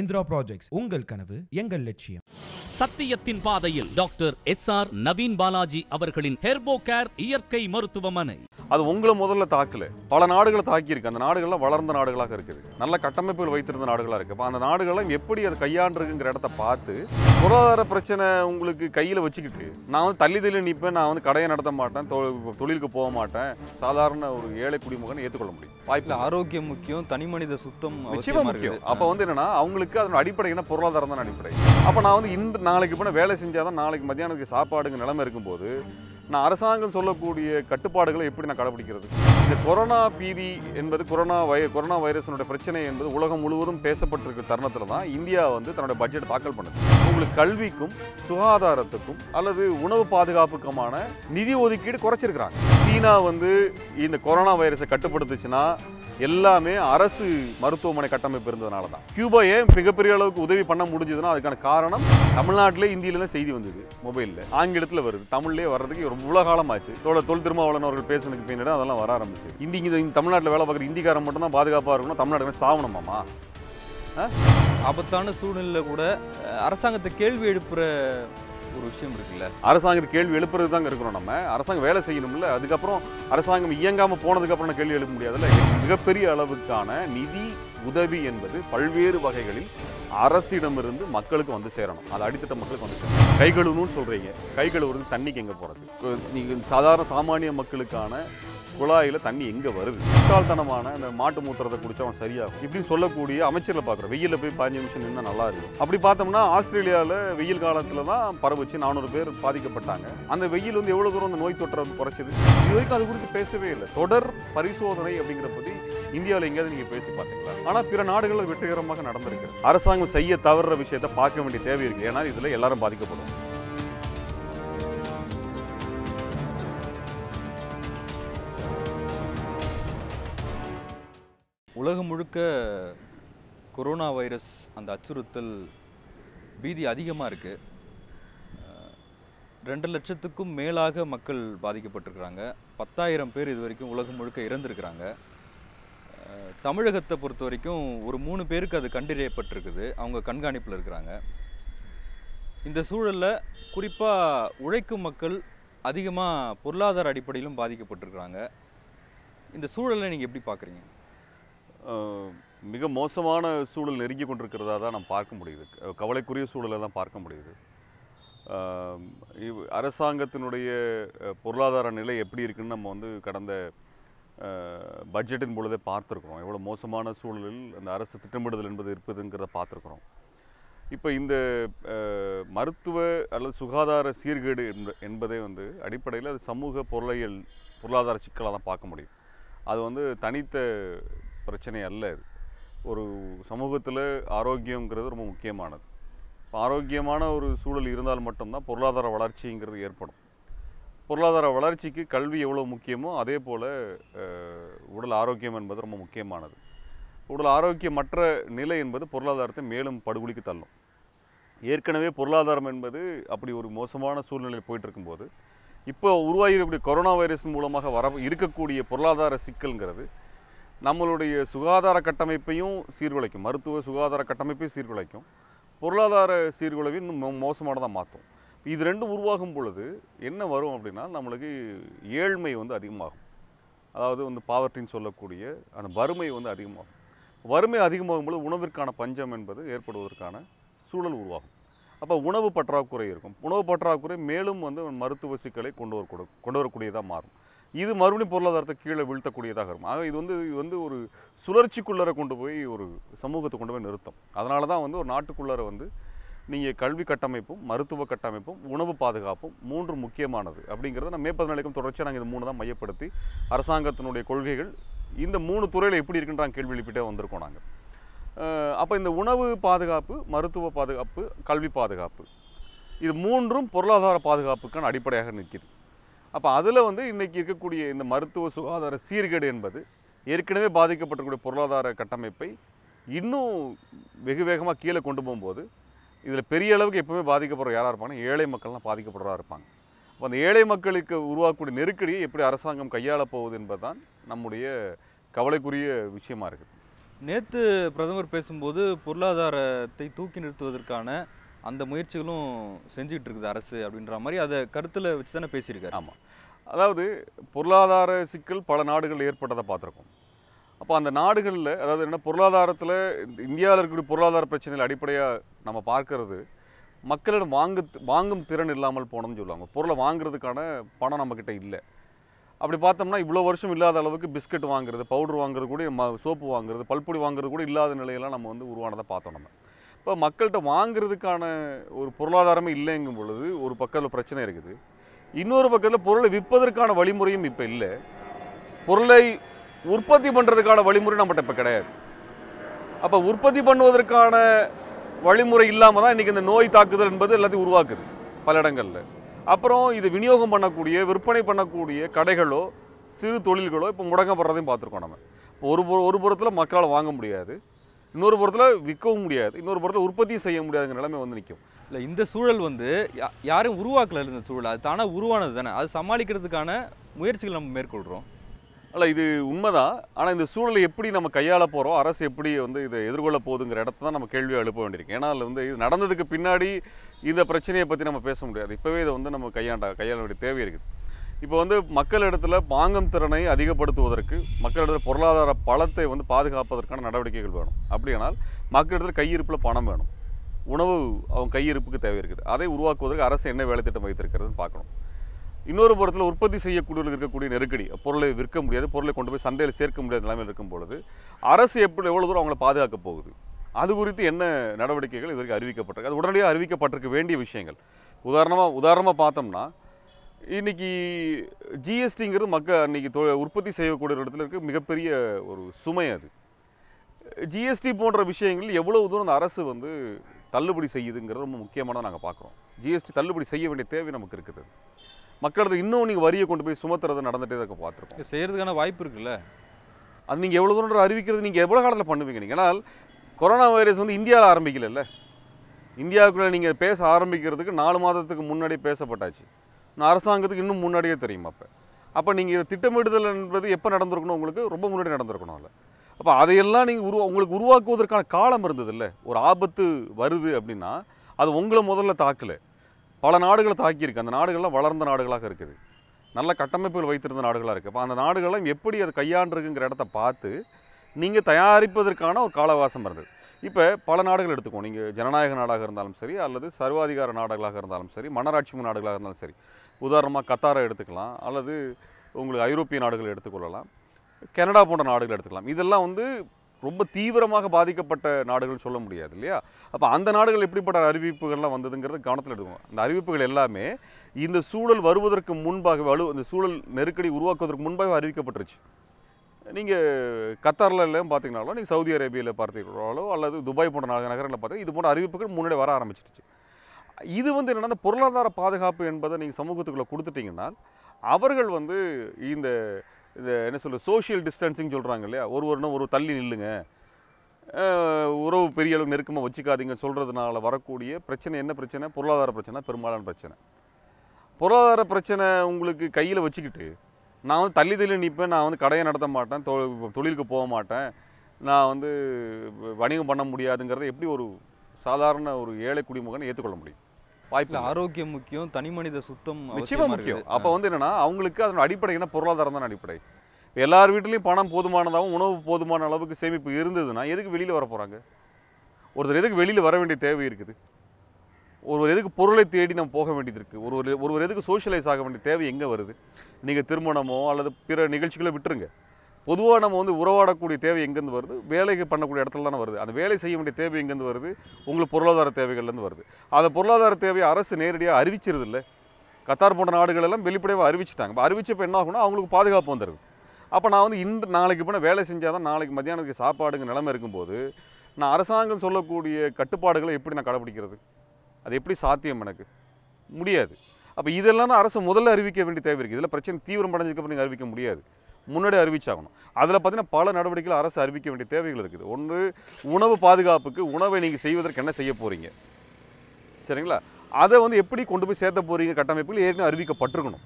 Indira projects உங்கள் கனவு எங்கள் லட்சியம் சத்தியத்தின் பாதையில் doctor S R Naveen Balaji அவர்களின் ஹெர்போ கேர் இயற்கை மருத்துவமனை அது உங்களை முதல்ல தாக்கல பல நாடுகளை தாக்கியிருக்கு அந்த நாடுகள்லாம் வளர்ந்த நாடுகளாக இருக்குது நல்ல கட்டமைப்புகள் வைத்திருந்த நாடுகளாக இருக்கு அந்த நாடுகள்லாம் எப்படி அதை கையாண்டுருக்குங்கிற இடத்த பார்த்து பொருளாதார பிரச்சனை உங்களுக்கு கையில் வச்சுக்கிட்டு நான் வந்து தள்ளி தள்ளி நிற்பேன் நான் வந்து கடையை நடத்த மாட்டேன் தொழிலுக்கு போக மாட்டேன் சாதாரண ஒரு ஏழை குடிமகன் ஏற்றுக்கொள்ள முடியும் வாய்ப்பில் ஆரோக்கியம் முக்கியம் தனி மனித சுத்தம் முக்கியம் அப்போ வந்து என்னன்னா அவங்களுக்கு மக்களுக்கு அதனோட அடிப்படை என்ன பொருளாதாரம் தான் அடிப்படை அப்போ நான் வந்து இன்று நாளைக்கு போனால் வேலை செஞ்சால் தான் நாளைக்கு மத்தியானத்துக்கு சாப்பாடுங்க நிலைமை இருக்கும்போது நான் அரசாங்கம் சொல்லக்கூடிய கட்டுப்பாடுகளை எப்படி நான் கடைபிடிக்கிறது இந்த கொரோனா பீதி என்பது கொரோனா வை கொரோனா வைரஸினுடைய பிரச்சனை என்பது உலகம் முழுவதும் பேசப்பட்டிருக்க தருணத்தில் தான் இந்தியா வந்து தன்னுடைய பட்ஜெட் தாக்கல் பண்ணுது உங்களுக்கு கல்விக்கும் சுகாதாரத்துக்கும் அல்லது உணவு பாதுகாப்புக்குமான நிதி ஒதுக்கீடு குறைச்சிருக்கிறாங்க சீனா வந்து இந்த கொரோனா வைரஸை கட்டுப்படுத்துச்சுன்னா எல்லாமே அரசு மருத்துவமனை கட்டமைப்பு இருந்ததுனால தான் கியூபா ஏன் மிகப்பெரிய அளவுக்கு உதவி பண்ண முடிஞ்சதுன்னா அதுக்கான காரணம் தமிழ்நாட்டிலே இந்தியிலேருந்து செய்தி வந்தது மொபைலில் ஆங்கிலத்தில் வருது தமிழ்லேயே வர்றதுக்கு ஒரு இவ்வளோ ஆச்சு தோழ தொல் திருமாவளவன் அவர்கள் பேசுனதுக்கு பின்னாடி அதெல்லாம் வர ஆரம்பிச்சு இந்தி இந்த தமிழ்நாட்டில் வேலை பார்க்குற இந்திக்காரன் மட்டும் தான் பாதுகாப்பாக இருக்கணும் தமிழ்நாடு சாவணமாமா ஆபத்தான சூழ்நிலையில் கூட அரசாங்கத்தை கேள்வி எழுப்புகிற ஒரு விஷயம் இருக்குல்ல அரசாங்கத்து கேள்வி எழுப்புறது தாங்க இருக்கிறோம் நம்ம அரசாங்கம் வேலை செய்யணும்ல அதுக்கப்புறம் அரசாங்கம் இயங்காமல் போனதுக்கப்புறம் கேள்வி எழுப்ப முடியாதுல்ல மிகப்பெரிய அளவுக்கான நிதி உதவி என்பது பல்வேறு வகைகளில் அரசிடமிருந்து மக்களுக்கு வந்து சேரணும் அது அடித்தட்ட மக்களுக்கு வந்து சேரணும் கை கழுவணும்னு சொல்கிறீங்க கை கழுவுறது தண்ணிக்கு எங்கே போறது நீங்கள் சாதாரண சாமானிய மக்களுக்கான குழாயில் தண்ணி எங்கே வருது முட்டாள்தனமான இந்த மாட்டு மூத்திரத்தை குடிச்சா அவன் சரியாகும் இப்படின்னு சொல்லக்கூடிய அமைச்சரில் பார்க்குறோம் வெயிலில் போய் பாஞ்சு நிமிஷம் நின்று நல்லா இருக்கும் அப்படி பார்த்தோம்னா ஆஸ்திரேலியாவில் வெயில் காலத்தில் தான் பரவுச்சு நானூறு பேர் பாதிக்கப்பட்டாங்க அந்த வெயில் வந்து எவ்வளோ தூரம் அந்த நோய் தொற்று வந்து குறைச்சிது இது வரைக்கும் அது குறித்து பேசவே இல்லை தொடர் பரிசோதனை அப்படிங்கிற பற்றி இந்தியாவில் எங்கேயாவது நீங்கள் பேசி பார்த்துக்கலாம் ஆனால் பிற நாடுகளில் வெற்றிகரமாக நடந்திருக்கு அரசாங்கம் செய்ய தவறுற விஷயத்தை பார்க்க வேண்டிய தேவை இருக்குது ஏன்னா இதில் எல்லாரும் பாதிக்கப்படும் உலகம் முழுக்க கொரோனா வைரஸ் அந்த அச்சுறுத்தல் பீதி அதிகமாக இருக்குது ரெண்டு லட்சத்துக்கும் மேலாக மக்கள் பாதிக்கப்பட்டிருக்கிறாங்க பத்தாயிரம் பேர் இது வரைக்கும் உலகம் முழுக்க இறந்துருக்கிறாங்க தமிழகத்தை பொறுத்த வரைக்கும் ஒரு மூணு பேருக்கு அது கண்டறியப்பட்டிருக்குது அவங்க கண்காணிப்பில் இருக்கிறாங்க இந்த சூழலில் குறிப்பாக உழைக்கும் மக்கள் அதிகமாக பொருளாதார அடிப்படையிலும் பாதிக்கப்பட்டிருக்கிறாங்க இந்த சூழலை நீங்கள் எப்படி பார்க்குறீங்க மிக மோசமான சூழல் நெருங்கி கொண்டிருக்கிறதா தான் நாம் பார்க்க முடியுது கவலைக்குரிய சூழலை தான் பார்க்க முடியுது அரசாங்கத்தினுடைய பொருளாதார நிலை எப்படி இருக்குன்னு நம்ம வந்து கடந்த பட்ஜெட்டின் பொழுதே பார்த்துருக்குறோம் எவ்வளோ மோசமான சூழலில் அந்த அரசு திட்டமிடுதல் என்பது இருப்பதுங்கிறத பார்த்துருக்குறோம் இப்போ இந்த மருத்துவ அல்லது சுகாதார சீர்கேடு என்பதே வந்து அடிப்படையில் அது சமூக பொருளியல் பொருளாதார சிக்கலாக தான் பார்க்க முடியும் அது வந்து தனித்த பிரச்சனை அல்ல இது ஒரு சமூகத்தில் ஆரோக்கியங்கிறது ரொம்ப முக்கியமானது ஆரோக்கியமான ஒரு சூழல் இருந்தால் மட்டும்தான் பொருளாதார வளர்ச்சிங்கிறது ஏற்படும் பொருளாதார வளர்ச்சிக்கு கல்வி எவ்வளோ முக்கியமோ அதே போல் உடல் ஆரோக்கியம் என்பது ரொம்ப முக்கியமானது உடல் ஆரோக்கியமற்ற நிலை என்பது பொருளாதாரத்தை மேலும் படுகொலிக்கு தள்ளும் ஏற்கனவே பொருளாதாரம் என்பது அப்படி ஒரு மோசமான சூழ்நிலையில் போயிட்டு இருக்கும்போது இப்போ உருவாகிற இப்படி கொரோனா வைரஸ் மூலமாக வர இருக்கக்கூடிய பொருளாதார சிக்கல்ங்கிறது நம்மளுடைய சுகாதார கட்டமைப்பையும் சீர்குலைக்கும் மருத்துவ சுகாதார கட்டமைப்பையும் சீர்குலைக்கும் பொருளாதார சீர்குலைவை இன்னும் மோசமானதாக மாற்றும் இது ரெண்டும் உருவாகும் பொழுது என்ன வரும் அப்படின்னா நம்மளுக்கு ஏழ்மை வந்து அதிகமாகும் அதாவது வந்து பாவர்ட்டின்னு சொல்லக்கூடிய அந்த வறுமை வந்து அதிகமாகும் வறுமை அதிகமாகும் பொழுது உணவிற்கான பஞ்சம் என்பது ஏற்படுவதற்கான சூழல் உருவாகும் அப்போ உணவு பற்றாக்குறை இருக்கும் உணவு பற்றாக்குறை மேலும் வந்து மருத்துவ சிக்கலை கொண்டு வரக்கூட கொண்டு வரக்கூடியதாக மாறும் இது மறுபடியும் பொருளாதாரத்தை கீழே வீழ்த்தக்கூடியதாக இருக்கும் ஆக இது வந்து இது வந்து ஒரு சுழற்சிக்குள்ளர கொண்டு போய் ஒரு சமூகத்தை கொண்டு போய் நிறுத்தம் அதனால தான் வந்து ஒரு நாட்டுக்குள்ளர வந்து நீங்கள் கல்வி கட்டமைப்பும் மருத்துவ கட்டமைப்பும் உணவு பாதுகாப்பும் மூன்று முக்கியமானது அப்படிங்கிறத நம்ம மேற்பது நிலைக்கும் தொடர்ச்சியாக நாங்கள் இது மூணு தான் மையப்படுத்தி அரசாங்கத்தினுடைய கொள்கைகள் இந்த மூணு துறையில் எப்படி இருக்குன்றாங்க கேள்வி எழுப்பிட்டே வந்திருக்கோம் நாங்கள் அப்போ இந்த உணவு பாதுகாப்பு மருத்துவ பாதுகாப்பு கல்வி பாதுகாப்பு இது மூன்றும் பொருளாதார பாதுகாப்புக்கான அடிப்படையாக நிற்கிது அப்போ அதில் வந்து இன்றைக்கி இருக்கக்கூடிய இந்த மருத்துவ சுகாதார சீர்கேடு என்பது ஏற்கனவே பாதிக்கப்பட்டக்கூடிய பொருளாதார கட்டமைப்பை இன்னும் வெகு வேகமாக கீழே கொண்டு போகும்போது இதில் பெரிய அளவுக்கு எப்போவுமே பாதிக்கப்படுற யாராக இருப்பாங்கன்னா ஏழை மக்கள்லாம் பாதிக்கப்படுறதா இருப்பாங்க அப்போ அந்த ஏழை மக்களுக்கு உருவாக்கக்கூடிய நெருக்கடியை எப்படி அரசாங்கம் கையாள போகுது என்பதுதான் நம்முடைய கவலைக்குரிய விஷயமா இருக்குது நேற்று பிரதமர் பேசும்போது பொருளாதாரத்தை தூக்கி நிறுத்துவதற்கான அந்த முயற்சிகளும் செஞ்சுக்கிட்டு இருக்குது அரசு அப்படின்ற மாதிரி அதை கருத்தில் வச்சு தானே பேசியிருக்காரு ஆமாம் அதாவது பொருளாதார சிக்கல் பல நாடுகள் ஏற்பட்டதை பார்த்துருக்கோம் அப்போ அந்த நாடுகளில் அதாவது என்ன பொருளாதாரத்தில் இந்தியாவில் இருக்கக்கூடிய பொருளாதார பிரச்சனைகள் அடிப்படையாக நம்ம பார்க்கறது மக்களிடம் வாங்கு வாங்கும் திறன் இல்லாமல் போனோம்னு சொல்லுவாங்க பொருளை வாங்குறதுக்கான பணம் நம்மக்கிட்ட இல்லை அப்படி பார்த்தோம்னா இவ்வளோ வருஷம் இல்லாத அளவுக்கு பிஸ்கட் வாங்குறது பவுடர் வாங்குறது கூட சோப்பு வாங்குறது பல்பொடி வாங்குறது கூட இல்லாத நிலையெல்லாம் நம்ம வந்து உருவானதை பார்த்தோம் நம்ம இப்போ மக்கள்கிட்ட வாங்குறதுக்கான ஒரு பொருளாதாரமே இல்லைங்கும் பொழுது ஒரு பக்கத்தில் பிரச்சனை இருக்குது இன்னொரு பக்கத்தில் பொருளை விற்பதற்கான வழிமுறையும் இப்போ இல்லை பொருளை உற்பத்தி பண்ணுறதுக்கான வழிமுறை நம்மகிட்ட இப்போ கிடையாது அப்போ உற்பத்தி பண்ணுவதற்கான வழிமுறை இல்லாமல் தான் இன்றைக்கி இந்த நோய் தாக்குதல் என்பது எல்லாத்தையும் உருவாக்குது பல இடங்களில் அப்புறம் இது விநியோகம் பண்ணக்கூடிய விற்பனை பண்ணக்கூடிய கடைகளோ சிறு தொழில்களோ இப்போ முடங்கப்படுறதையும் பார்த்துருக்கோம் நம்ம ஒரு ஒரு புறத்தில் மக்களால் வாங்க முடியாது இன்னொரு புறத்தில் விற்கவும் முடியாது இன்னொரு புறத்தில் உற்பத்தியும் செய்ய முடியாதுங்கிற நிலைமை வந்து நிற்கும் இல்லை இந்த சூழல் வந்து யாரும் உருவாக்கல இந்த சூழல் அது தானே உருவானது தானே அது சமாளிக்கிறதுக்கான முயற்சிகள் நம்ம மேற்கொள்கிறோம் அல்ல இது உண்மைதான் ஆனால் இந்த சூழலை எப்படி நம்ம கையாள போகிறோம் அரசு எப்படி வந்து இதை எதிர்கொள்ள போகுதுங்கிற இடத்த தான் நம்ம கேள்வியை எழுப்ப வேண்டியிருக்கு ஏன்னா அதில் வந்து இது நடந்ததுக்கு பின்னாடி இந்த பிரச்சனையை பற்றி நம்ம பேச முடியாது இப்போவே இதை வந்து நம்ம கையாண்ட கையாள வேண்டிய தேவை இருக்குது இப்போ வந்து மக்களிடத்தில் வாங்கும் திறனை அதிகப்படுத்துவதற்கு மக்களிடத்தில் பொருளாதார பலத்தை வந்து பாதுகாப்பதற்கான நடவடிக்கைகள் வேணும் அப்படியானால் மக்களிடத்தில் கையிருப்பில் பணம் வேணும் உணவு அவங்க கையிருப்புக்கு தேவை இருக்குது அதை உருவாக்குவதற்கு அரசு என்ன வேலை திட்டம் வைத்திருக்கிறதுன்னு பார்க்கணும் இன்னொரு புறத்தில் உற்பத்தி செய்யக்கூடியவர்கள் இருக்கக்கூடிய நெருக்கடி பொருளை விற்க முடியாது பொருளை கொண்டு போய் சந்தையில் சேர்க்க முடியாத நிலைமை இருக்கும் பொழுது அரசு எப்படி எவ்வளோ தூரம் அவங்களை பாதுகாக்க போகுது அது குறித்து என்ன நடவடிக்கைகள் இதுவரைக்கும் அறிவிக்கப்பட்டிருக்கு அது உடனடியாக அறிவிக்கப்பட்டிருக்க வேண்டிய விஷயங்கள் உதாரணமாக உதாரணமாக பார்த்தோம்னா இன்றைக்கி ஜிஎஸ்டிங்கிறது மக்கள் அன்றைக்கி தொ உற்பத்தி செய்யக்கூடிய இடத்துல இருக்க மிகப்பெரிய ஒரு சுமை அது ஜிஎஸ்டி போன்ற விஷயங்கள் எவ்வளவு தூரம் அந்த அரசு வந்து தள்ளுபடி செய்யுதுங்கிறது ரொம்ப முக்கியமான நாங்கள் பார்க்குறோம் ஜிஎஸ்டி தள்ளுபடி செய்ய வேண்டிய தேவை நமக்கு இருக்குது மக்களது இன்னும் நீங்கள் வரியை கொண்டு போய் சுமத்துறது நடந்துகிட்டே இருக்க பார்த்துருக்கோம் செய்கிறதுக்கான வாய்ப்பு இருக்குல்ல அது நீங்கள் எவ்வளோ தூரம் அறிவிக்கிறது நீங்கள் எவ்வளோ காலத்தில் பண்ணுவீங்க நீங்கள் ஏன்னால் கொரோனா வைரஸ் வந்து இந்தியாவில் ஆரம்பிக்கல இந்தியாவுக்குள்ளே நீங்கள் பேச ஆரம்பிக்கிறதுக்கு நாலு மாதத்துக்கு முன்னாடி பேசப்பட்டாச்சு இன்னும் அரசாங்கத்துக்கு இன்னும் முன்னாடியே தெரியும் அப்போ அப்போ நீங்கள் இதை திட்டமிடுதல் என்பது எப்போ நடந்திருக்கணும் உங்களுக்கு ரொம்ப முன்னாடி நடந்திருக்கணும் இல்லை அப்போ அதையெல்லாம் நீங்கள் உருவா உங்களுக்கு உருவாக்குவதற்கான காலம் இருந்தது இல்லை ஒரு ஆபத்து வருது அப்படின்னா அது உங்களை முதல்ல தாக்கலை பல நாடுகளை தாக்கியிருக்கு அந்த நாடுகள்லாம் வளர்ந்த நாடுகளாக இருக்குது நல்ல கட்டமைப்புகள் வைத்திருந்த நாடுகளாக இருக்குது அப்போ அந்த நாடுகள்லாம் எப்படி அது கையாண்டுருக்குங்கிற இடத்த பார்த்து நீங்கள் தயாரிப்பதற்கான ஒரு காலவாசம் இருந்தது இப்போ பல நாடுகள் எடுத்துக்கோ நீங்கள் ஜனநாயக நாடாக இருந்தாலும் சரி அல்லது சர்வாதிகார நாடுகளாக இருந்தாலும் சரி மன்னராட்சி நாடுகளாக இருந்தாலும் சரி உதாரணமாக கத்தாரை எடுத்துக்கலாம் அல்லது உங்களுக்கு ஐரோப்பிய நாடுகள் எடுத்துக்கொள்ளலாம் கனடா போன்ற நாடுகள் எடுத்துக்கலாம் இதெல்லாம் வந்து ரொம்ப தீவிரமாக பாதிக்கப்பட்ட நாடுகள் சொல்ல முடியாது இல்லையா அப்போ அந்த நாடுகள் எப்படிப்பட்ட அறிவிப்புகள்லாம் வந்ததுங்கிறது கவனத்தில் எடுக்கணும் அந்த அறிவிப்புகள் எல்லாமே இந்த சூழல் வருவதற்கு முன்பாக வலு இந்த சூழல் நெருக்கடி உருவாக்குவதற்கு முன்பாகவே அறிவிக்கப்பட்டுருச்சு நீங்கள் கத்தார்லாம் பார்த்தீங்கனாலோ நீங்கள் சவுதி அரேபியாவில் பார்த்தீங்கனாலோ அல்லது துபாய் போன்ற நாலு நகரங்களில் பார்த்தீங்கன்னா இது போன்ற அறிவிப்புகள் முன்னாடி வர ஆரம்பிச்சிடுச்சு இது வந்து என்னென்னா பொருளாதார பாதுகாப்பு என்பதை நீங்கள் சமூகத்துக்குள்ளே கொடுத்துட்டிங்கன்னா அவர்கள் வந்து இந்த இந்த என்ன சொல்ல சோஷியல் டிஸ்டன்சிங் சொல்கிறாங்க இல்லையா ஒரு ஒருனா ஒரு தள்ளி நில்லுங்க உறவு பெரிய அளவு நெருக்கமாக வச்சுக்காதீங்க சொல்கிறதுனால வரக்கூடிய பிரச்சனை என்ன பிரச்சனை பொருளாதார பிரச்சனை பெரும்பாலான பிரச்சனை பொருளாதார பிரச்சனை உங்களுக்கு கையில் வச்சுக்கிட்டு நான் வந்து தள்ளி தள்ளி நிற்பேன் நான் வந்து கடையை நடத்த மாட்டேன் தொழிலுக்கு போக மாட்டேன் நான் வந்து வணிகம் பண்ண முடியாதுங்கிறத எப்படி ஒரு சாதாரண ஒரு ஏழை குடிமகனை ஏற்றுக்கொள்ள முடியும் வாய்ப்பு ஆரோக்கியம் முக்கியம் தனி மனித சுத்தம் நிச்சயமாக முக்கியம் அப்போ வந்து என்னென்னா அவங்களுக்கு அதனோட அடிப்படை என்ன பொருளாதாரம் தான் அடிப்படை எல்லார் வீட்லேயும் பணம் போதுமானதாகவும் உணவு போதுமான அளவுக்கு சேமிப்பு இருந்ததுன்னா எதுக்கு வெளியில் வர போகிறாங்க ஒருத்தர் எதுக்கு வெளியில் வர வேண்டிய தேவை இருக்குது ஒரு ஒரு எதுக்கு பொருளை தேடி நம்ம போக வேண்டியது இருக்குது ஒரு ஒரு ஒரு ஒரு எதுக்கு சோஷியலைஸ் ஆக வேண்டிய தேவை எங்கே வருது நீங்கள் திருமணமோ அல்லது பிற நிகழ்ச்சிகளோ விட்டுருங்க பொதுவாக நம்ம வந்து உறவாடக்கூடிய தேவை எங்கேருந்து வருது வேலைக்கு பண்ணக்கூடிய இடத்துல தானே வருது அந்த வேலை செய்ய வேண்டிய தேவை எங்கேருந்து வருது உங்களுக்கு பொருளாதார தேவைகள்லேருந்து வருது அந்த பொருளாதார தேவையை அரசு நேரடியாக அறிவிச்சிருது இல்லை கத்தார் போன்ற நாடுகளெல்லாம் வெளிப்படையாக அறிவிச்சிட்டாங்க இப்போ அறிவிச்சப்போ என்ன ஆகுனா அவங்களுக்கு பாதுகாப்பு வந்துடுது அப்போ நான் வந்து இன்று நாளைக்கு போன வேலை செஞ்சால் தான் நாளைக்கு மத்தியானத்துக்கு சாப்பாடுங்க நிலமை இருக்கும்போது நான் அரசாங்கம் சொல்லக்கூடிய கட்டுப்பாடுகளை எப்படி நான் கடைப்பிடிக்கிறது அது எப்படி சாத்தியம் எனக்கு முடியாது அப்போ இதெல்லாம் தான் அரசு முதல்ல அறிவிக்க வேண்டிய தேவை இருக்குது இதில் பிரச்சனை தீவிரம் அடைஞ்சதுக்கப்புறம் நீங்கள் அறிவிக்க முடியாது முன்னாடி அறிவிச்சாகணும் அதில் பார்த்தீங்கன்னா பல நடவடிக்கைகள் அரசு அறிவிக்க வேண்டிய தேவைகள் இருக்குது ஒன்று உணவு பாதுகாப்புக்கு உணவை நீங்கள் செய்வதற்கு என்ன செய்ய போகிறீங்க சரிங்களா அதை வந்து எப்படி கொண்டு போய் சேர்த்த போகிறீங்க கட்டமைப்பில் ஏற்கனவே அறிவிக்கப்பட்டிருக்கணும்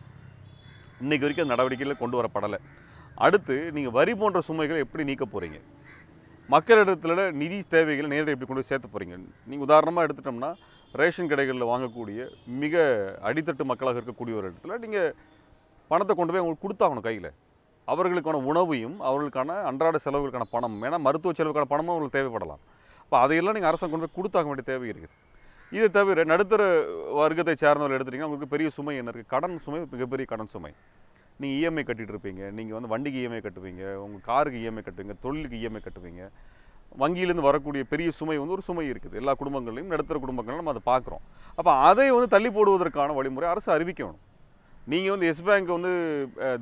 இன்றைக்கு வரைக்கும் அந்த நடவடிக்கையில் கொண்டு வரப்படலை அடுத்து நீங்கள் வரி போன்ற சுமைகளை எப்படி நீக்க போகிறீங்க மக்களிடத்தில் நிதி தேவைகளை நேரடி எப்படி கொண்டு போய் சேர்த்து போகிறீங்க நீங்கள் உதாரணமாக எடுத்துட்டோம்னா ரேஷன் கடைகளில் வாங்கக்கூடிய மிக அடித்தட்டு மக்களாக இருக்கக்கூடிய ஒரு இடத்துல நீங்கள் பணத்தை கொண்டு போய் அவங்களுக்கு கொடுத்தாகணும் கையில் அவர்களுக்கான உணவையும் அவர்களுக்கான அன்றாட செலவுகளுக்கான பணம் ஏன்னா மருத்துவ செலவுக்கான பணமும் அவங்களுக்கு தேவைப்படலாம் அப்போ அதையெல்லாம் நீங்கள் அரசாங்கம் கொண்டு போய் கொடுத்தாக வேண்டிய தேவை இருக்குது இதை தவிர நடுத்தர வர்க்கத்தை சார்ந்தவர்கள் எடுத்துட்டிங்கன்னா உங்களுக்கு பெரிய சுமை என்ன இருக்குது கடன் சுமை மிகப்பெரிய கடன் சுமை நீங்கள் இஎம்ஐ e கட்டிகிட்டு இருப்பீங்க நீங்கள் வந்து வண்டிக்கு இஎம்ஐ e கட்டுவீங்க உங்கள் காருக்கு இஎம்ஐ e கட்டுவீங்க தொழிலுக்கு இஎம்ஐ கட்டுவீங்க வங்கியிலேருந்து வரக்கூடிய பெரிய சுமை வந்து ஒரு சுமை இருக்குது எல்லா குடும்பங்களையும் நடுத்தர குடும்பங்களையும் நம்ம அதை பார்க்குறோம் அப்போ அதை வந்து தள்ளி போடுவதற்கான வழிமுறை அரசு அறிவிக்கணும் நீங்கள் வந்து எஸ் பேங்க் வந்து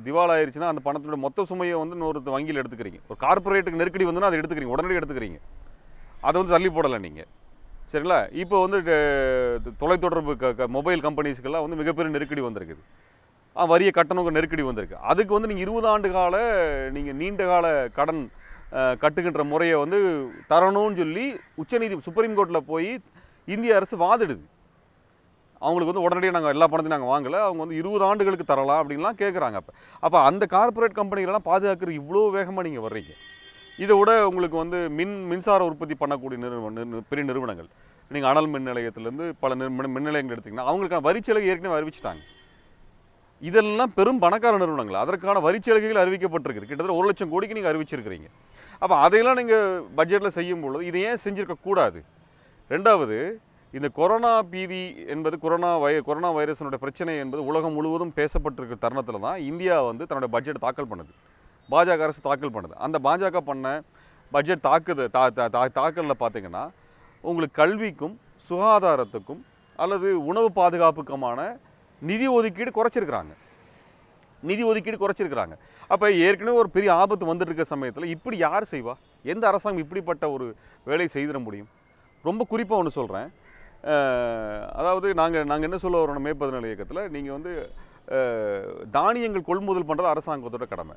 திவால் ஆயிடுச்சுன்னா அந்த பணத்தினுடைய மொத்த சுமையை வந்து இன்னொரு வங்கியில் எடுத்துக்கிறீங்க ஒரு கார்பரேட்டுக்கு நெருக்கடி வந்துன்னா அதை எடுத்துக்கிறீங்க உடனடியாக எடுத்துக்கிறீங்க அதை வந்து தள்ளி போடலை நீங்கள் சரிங்களா இப்போ வந்து தொலைத்தொடர்பு க மொபைல் கம்பெனிஸ்க்கெல்லாம் வந்து மிகப்பெரிய நெருக்கடி வந்திருக்குது வரியை கட்டணங்கள் நெருக்கடி வந்திருக்கு அதுக்கு வந்து நீங்கள் இருபது ஆண்டு கால நீங்கள் நீண்ட கால கடன் கட்டுகின்ற முறையை வந்து தரணும்னு சொல்லி உச்சநீதி சுப்ரீம் கோர்ட்டில் போய் இந்திய அரசு வாதிடுது அவங்களுக்கு வந்து உடனடியாக நாங்கள் எல்லா பணத்தையும் நாங்கள் வாங்கலை அவங்க வந்து இருபது ஆண்டுகளுக்கு தரலாம் அப்படின்லாம் கேட்குறாங்க அப்போ அப்போ அந்த கார்ப்பரேட் கம்பெனிகளெல்லாம் பாதுகாக்கிறது இவ்வளோ வேகமாக நீங்கள் வர்றீங்க இதை விட உங்களுக்கு வந்து மின் மின்சார உற்பத்தி பண்ணக்கூடிய நிறுவன பெரிய நிறுவனங்கள் நீங்கள் அனல் மின் நிலையத்திலேருந்து பல நிறுவன மின் நிலையங்கள் எடுத்திங்கன்னா அவங்களுக்கான வரிச்செலவு ஏற்கனவே அறிவிச்சிட்டாங்க இதெல்லாம் பெரும் பணக்கார நிறுவனங்கள் அதற்கான வரி சலுகைகள் கிட்டத்தட்ட ஒரு லட்சம் கோடிக்கு நீங்கள் அறிவிச்சிருக்கிறீங்க அப்போ அதையெல்லாம் நீங்கள் பட்ஜெட்டில் செய்யும் பொழுது இதை ஏன் செஞ்சுருக்கக்கூடாது ரெண்டாவது இந்த கொரோனா பீதி என்பது கொரோனா வை கொரோனா வைரஸினுடைய பிரச்சனை என்பது உலகம் முழுவதும் பேசப்பட்டிருக்க தருணத்தில் தான் இந்தியா வந்து தன்னுடைய பட்ஜெட் தாக்கல் பண்ணுது பாஜக அரசு தாக்கல் பண்ணுது அந்த பாஜக பண்ண பட்ஜெட் தாக்குது தா தா தாக்கலில் பார்த்திங்கன்னா உங்களுக்கு கல்விக்கும் சுகாதாரத்துக்கும் அல்லது உணவு பாதுகாப்புக்குமான நிதி ஒதுக்கீடு குறைச்சிருக்கிறாங்க நிதி ஒதுக்கீடு குறைச்சிருக்கிறாங்க அப்போ ஏற்கனவே ஒரு பெரிய ஆபத்து வந்துட்டு சமயத்தில் இப்படி யார் செய்வா எந்த அரசாங்கம் இப்படிப்பட்ட ஒரு வேலையை செய்திட முடியும் ரொம்ப குறிப்பாக ஒன்று சொல்கிறேன் அதாவது நாங்கள் நாங்கள் என்ன சொல்ல வரோம் மேற்பதனால இயக்கத்தில் நீங்கள் வந்து தானியங்கள் கொள்முதல் பண்ணுறது அரசாங்கத்தோட கடமை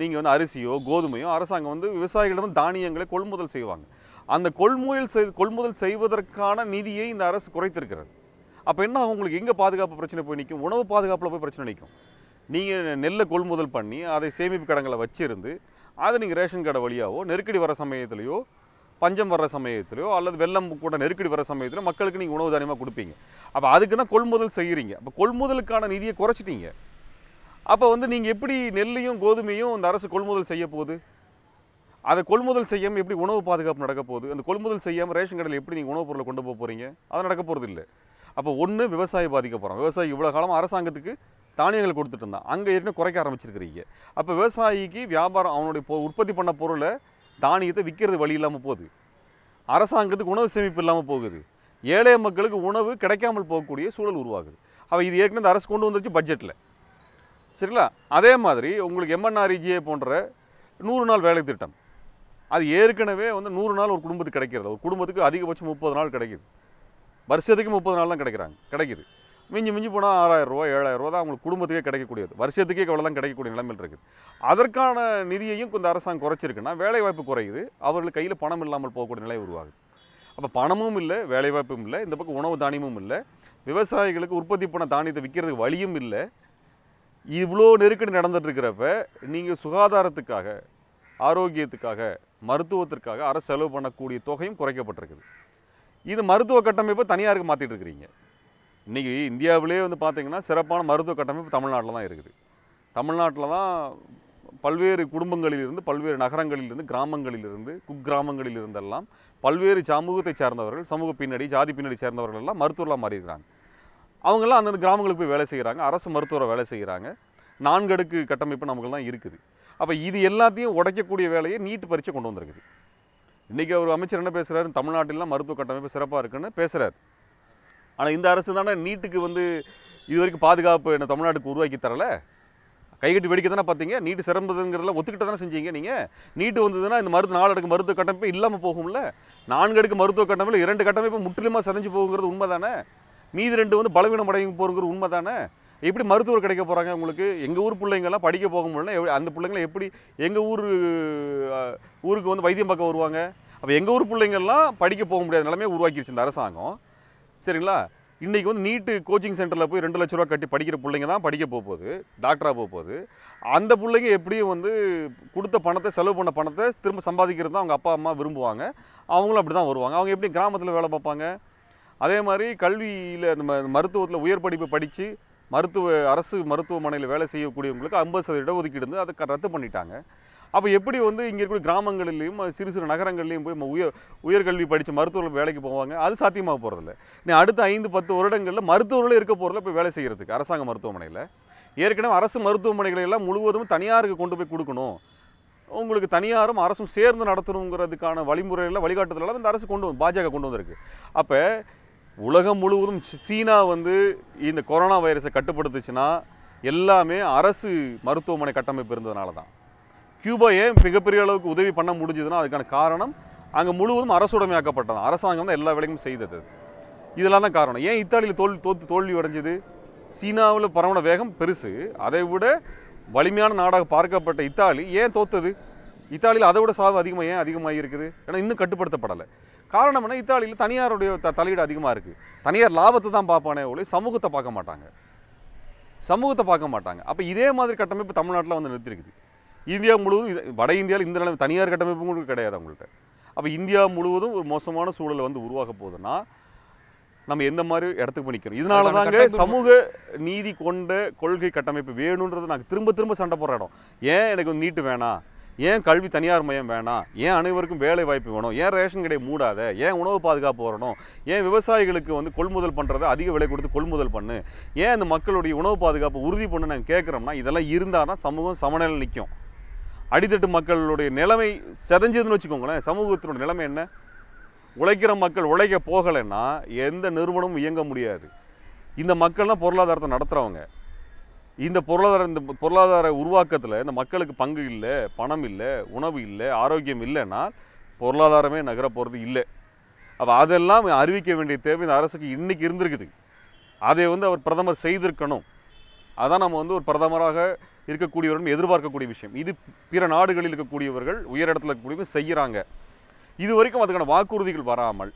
நீங்கள் வந்து அரிசியோ கோதுமையோ அரசாங்கம் வந்து விவசாயிகளிடம் தானியங்களை கொள்முதல் செய்வாங்க அந்த கொள்முதல் செய் கொள்முதல் செய்வதற்கான நிதியை இந்த அரசு குறைத்திருக்கிறது அப்போ என்ன உங்களுக்கு எங்கே பாதுகாப்பு பிரச்சனை போய் நிற்கும் உணவு பாதுகாப்பில் போய் பிரச்சனை நிற்கும் நீங்கள் நெல்லை கொள்முதல் பண்ணி அதை சேமிப்பு கடங்களை வச்சிருந்து அதை நீங்கள் ரேஷன் கடை வழியாவோ நெருக்கடி வர சமயத்துலையோ பஞ்சம் வர்ற சமயத்திலையோ அல்லது வெள்ளம் கூட நெருக்கடி வர சமயத்திலோ மக்களுக்கு நீங்கள் உணவு தானியமாக கொடுப்பீங்க அப்போ அதுக்கு தான் கொள்முதல் செய்கிறீங்க அப்போ கொள்முதலுக்கான நிதியை குறைச்சிட்டீங்க அப்போ வந்து நீங்கள் எப்படி நெல்லையும் கோதுமையும் அந்த அரசு கொள்முதல் செய்ய போகுது அதை கொள்முதல் செய்யாமல் எப்படி உணவு பாதுகாப்பு நடக்க போகுது அந்த கொள்முதல் செய்யாமல் ரேஷன் கடையில் எப்படி நீங்கள் உணவுப் பொருளை கொண்டு போக போகிறீங்க அது நடக்க போகிறது இல்லை அப்போ ஒன்று விவசாயி பாதிக்க போகிறோம் விவசாயி இவ்வளோ காலம் அரசாங்கத்துக்கு தானியங்கள் கொடுத்துட்டு இருந்தான் அங்கே இருந்து குறைக்க ஆரம்பிச்சிருக்கிறீங்க அப்போ விவசாயிக்கு வியாபாரம் அவனுடைய உற்பத்தி பண்ண பொருளை தானியத்தை விற்கிறது வழி இல்லாமல் போகுது அரசாங்கத்துக்கு உணவு சேமிப்பு இல்லாமல் போகுது ஏழை மக்களுக்கு உணவு கிடைக்காமல் போகக்கூடிய சூழல் உருவாகுது அவள் இது ஏற்கனவே அரசு கொண்டு வந்துருச்சு பட்ஜெட்டில் சரிங்களா அதே மாதிரி உங்களுக்கு எம்என்ஆர்இஜிஏ e போன்ற நூறு நாள் வேலை திட்டம் அது ஏற்கனவே வந்து நூறு நாள் ஒரு குடும்பத்துக்கு கிடைக்கிறது ஒரு குடும்பத்துக்கு அதிகபட்சம் முப்பது நாள் கிடைக்கிது வருஷத்துக்கு முப்பது நாள் தான் கிடைக்கிறாங்க கிடைக்குது மிஞ்சி மிஞ்சி போனால் ஏழாயிரம் ரூபா தான் அவங்களுக்கு குடும்பத்துக்கே கிடைக்கக்கூடியது வருஷத்துக்கே இவ்வளோ தான் கிடைக்கக்கூடிய நிலைமை இருக்குது அதற்கான நிதியையும் இந்த அரசாங்கம் குறைச்சிருக்குன்னா வேலைவாய்ப்பு குறையுது அவர்கள் கையில் பணம் இல்லாமல் போகக்கூடிய நிலை உருவாகுது அப்போ பணமும் இல்லை வேலைவாய்ப்பும் இல்லை இந்த பக்கம் உணவு தானியமும் இல்லை விவசாயிகளுக்கு உற்பத்தி பண்ண தானியத்தை விற்கிறதுக்கு வழியும் இல்லை இவ்வளோ நெருக்கடி நடந்துட்டுருக்கிறப்ப நீங்கள் சுகாதாரத்துக்காக ஆரோக்கியத்துக்காக மருத்துவத்திற்காக அரசு செலவு பண்ணக்கூடிய தொகையும் குறைக்கப்பட்டிருக்குது இது மருத்துவ கட்டமைப்பு தனியாருக்கு மாற்றிட்டு இருக்கிறீங்க இன்றைக்கி இந்தியாவிலேயே வந்து பார்த்திங்கன்னா சிறப்பான மருத்துவ கட்டமைப்பு தமிழ்நாட்டில் தான் இருக்குது தமிழ்நாட்டில் தான் பல்வேறு குடும்பங்களிலிருந்து பல்வேறு நகரங்களிலிருந்து கிராமங்களிலிருந்து குக்கிராமங்களில் இருந்தெல்லாம் பல்வேறு சமூகத்தை சார்ந்தவர்கள் சமூக பின்னாடி ஜாதி பின்னாடி சேர்ந்தவர்கள் எல்லாம் மருத்துவர்களாக மாறியிருக்கிறாங்க அவங்கெல்லாம் அந்தந்த கிராமங்களுக்கு போய் வேலை செய்கிறாங்க அரசு மருத்துவரை வேலை செய்கிறாங்க நான்கு அடுக்கு கட்டமைப்பு நமக்கு தான் இருக்குது அப்போ இது எல்லாத்தையும் உடைக்கக்கூடிய வேலையை நீட்டு பரீட்சை கொண்டு வந்திருக்குது இன்றைக்கி அவர் அமைச்சர் என்ன பேசுகிறாரு தமிழ்நாட்டிலாம் மருத்துவ கட்டமைப்பு சிறப்பாக இருக்குன்னு பேசுகிறார் ஆனால் இந்த அரசு தானே நீட்டுக்கு வந்து இது வரைக்கும் பாதுகாப்பு என்ன தமிழ்நாட்டுக்கு உருவாக்கி தரல கைகட்டி வெடிக்க தானே பார்த்தீங்க நீட்டு சிறந்ததுங்கிறதுல ஒத்துக்கிட்ட தானே செஞ்சீங்க நீங்கள் நீட்டு வந்ததுன்னா இந்த மருத்துவ நாலு அடுக்கு மருத்துவ கட்டமைப்பு இல்லாமல் போகும்ல நான்கு அடுக்கு மருத்துவ கட்டமைப்பில் இரண்டு கட்டமைப்பு முற்றிலுமாக சதைஞ்சு போகுங்கிறது உண்மை தானே மீதி ரெண்டு வந்து பலவீனம் அடையும் போகுங்கிறது உண்மை தானே எப்படி மருத்துவர் கிடைக்க போகிறாங்க உங்களுக்கு எங்கள் ஊர் பிள்ளைங்கள்லாம் படிக்க போக முடியல அந்த பிள்ளைங்களை எப்படி எங்கள் ஊர் ஊருக்கு வந்து வைத்தியம் பார்க்க வருவாங்க அப்போ எங்கள் ஊர் பிள்ளைங்கள்லாம் படிக்க போக முடியாத நிலமே உருவாக்கிடுச்சு இந்த அரசாங்கம் சரிங்களா இன்றைக்கி வந்து நீட்டு கோச்சிங் சென்டரில் போய் ரெண்டு லட்ச ரூபா கட்டி படிக்கிற பிள்ளைங்க தான் படிக்க போக போகுது டாக்டராக போக போகுது அந்த பிள்ளைங்க எப்படியும் வந்து கொடுத்த பணத்தை செலவு பண்ண பணத்தை திரும்ப சம்பாதிக்கிறது தான் அவங்க அப்பா அம்மா விரும்புவாங்க அவங்களும் அப்படி தான் வருவாங்க அவங்க எப்படி கிராமத்தில் வேலை பார்ப்பாங்க அதே மாதிரி கல்வியில் இந்த மருத்துவத்தில் உயர் படிப்பு படித்து மருத்துவ அரசு மருத்துவமனையில் வேலை செய்யக்கூடியவங்களுக்கு ஐம்பது சதவீத இடஒதுக்கீடு இருந்து அதை ரத்து பண்ணிட்டாங்க அப்போ எப்படி வந்து இங்கே இருக்கிற கிராமங்களிலையும் சிறு சிறு நகரங்கள்லேயும் போய் உயர் உயர்கல்வி படித்த மருத்துவர்கள் வேலைக்கு போவாங்க அது சாத்தியமாக போகிறதில்ல நீ அடுத்த ஐந்து பத்து வருடங்களில் மருத்துவர்களும் இருக்க போகிறதில்ல போய் வேலை செய்கிறதுக்கு அரசாங்க மருத்துவமனையில் ஏற்கனவே அரசு மருத்துவமனைகளை எல்லாம் முழுவதும் தனியாருக்கு கொண்டு போய் கொடுக்கணும் உங்களுக்கு தனியாரும் அரசும் சேர்ந்து நடத்தணுங்கிறதுக்கான வழிமுறைகளில் வழிகாட்டுதலாம் இந்த அரசு கொண்டு வந்து பாஜக கொண்டு வந்திருக்கு அப்போ உலகம் முழுவதும் சீனா வந்து இந்த கொரோனா வைரஸை கட்டுப்படுத்துச்சுன்னா எல்லாமே அரசு மருத்துவமனை கட்டமைப்பு இருந்ததுனால தான் கியூபா ஏன் மிகப்பெரிய அளவுக்கு உதவி பண்ண முடிஞ்சதுன்னா அதுக்கான காரணம் அங்கே முழுவதும் அரசுடைமையாக்கப்பட்டது அரசாங்கம் தான் எல்லா வேலையும் செய்தது இதெல்லாம் தான் காரணம் ஏன் இத்தாலியில் தோல் தோத்து தோல்வி அடைஞ்சது சீனாவில் பரவன வேகம் பெருசு அதை விட வலிமையான நாடாக பார்க்கப்பட்ட இத்தாலி ஏன் தோத்தது இத்தாலியில் அதை விட சாவு அதிகமாக ஏன் அதிகமாகி இருக்குது ஏன்னா இன்னும் கட்டுப்படுத்தப்படலை காரணம் என்ன இத்தாலியில் தனியாருடைய த தலையீடு அதிகமாக இருக்குது தனியார் லாபத்தை தான் பார்ப்பானே ஒளி சமூகத்தை பார்க்க மாட்டாங்க சமூகத்தை பார்க்க மாட்டாங்க அப்போ இதே மாதிரி கட்டமைப்பு தமிழ்நாட்டில் வந்து நிறுத்திருக்குது இந்தியா முழுவதும் வட இந்தியாவில் இந்த நிலைமை தனியார் கட்டமைப்பு உங்களுக்கு கிடையாது அவங்கள்ட்ட அப்போ இந்தியா முழுவதும் ஒரு மோசமான சூழலை வந்து உருவாக போகுதுன்னா நம்ம எந்த மாதிரி இடத்துக்கு பண்ணிக்கணும் இதனால தாங்க சமூக நீதி கொண்ட கொள்கை கட்டமைப்பு வேணுன்றது நாங்கள் திரும்ப திரும்ப சண்டை போடுற இடம் ஏன் எனக்கு நீட்டு வேணாம் ஏன் கல்வி தனியார் மையம் வேணாம் ஏன் அனைவருக்கும் வேலை வாய்ப்பு வேணும் ஏன் ரேஷன் கடை மூடாத ஏன் உணவு பாதுகாப்பு வரணும் ஏன் விவசாயிகளுக்கு வந்து கொள்முதல் பண்ணுறத அதிக விலை கொடுத்து கொள்முதல் பண்ணு ஏன் இந்த மக்களுடைய உணவு பாதுகாப்பு உறுதி பண்ணு நாங்கள் கேட்குறோம்னா இதெல்லாம் இருந்தால் தான் சமூகம் சமநிலை நிற்கும் அடித்தட்டு மக்களுடைய நிலைமை செதஞ்சதுன்னு வச்சுக்கோங்களேன் சமூகத்தினுடைய நிலைமை என்ன உழைக்கிற மக்கள் உழைக்க போகலைன்னா எந்த நிறுவனமும் இயங்க முடியாது இந்த மக்கள்லாம் பொருளாதாரத்தை நடத்துகிறவங்க இந்த பொருளாதார இந்த பொருளாதார உருவாக்கத்தில் இந்த மக்களுக்கு பங்கு இல்லை பணம் இல்லை உணவு இல்லை ஆரோக்கியம் இல்லைன்னா பொருளாதாரமே நகர போகிறது இல்லை அப்போ அதெல்லாம் அறிவிக்க வேண்டிய தேவை இந்த அரசுக்கு இன்றைக்கி இருந்திருக்குது அதை வந்து அவர் பிரதமர் செய்திருக்கணும் அதான் நம்ம வந்து ஒரு பிரதமராக இருக்கக்கூடியவர்கள் எதிர்பார்க்கக்கூடிய விஷயம் இது பிற நாடுகளில் இருக்கக்கூடியவர்கள் உயரிடத்தில் இருக்கக்கூடியவங்க செய்கிறாங்க இது வரைக்கும் அதுக்கான வாக்குறுதிகள் வராமல்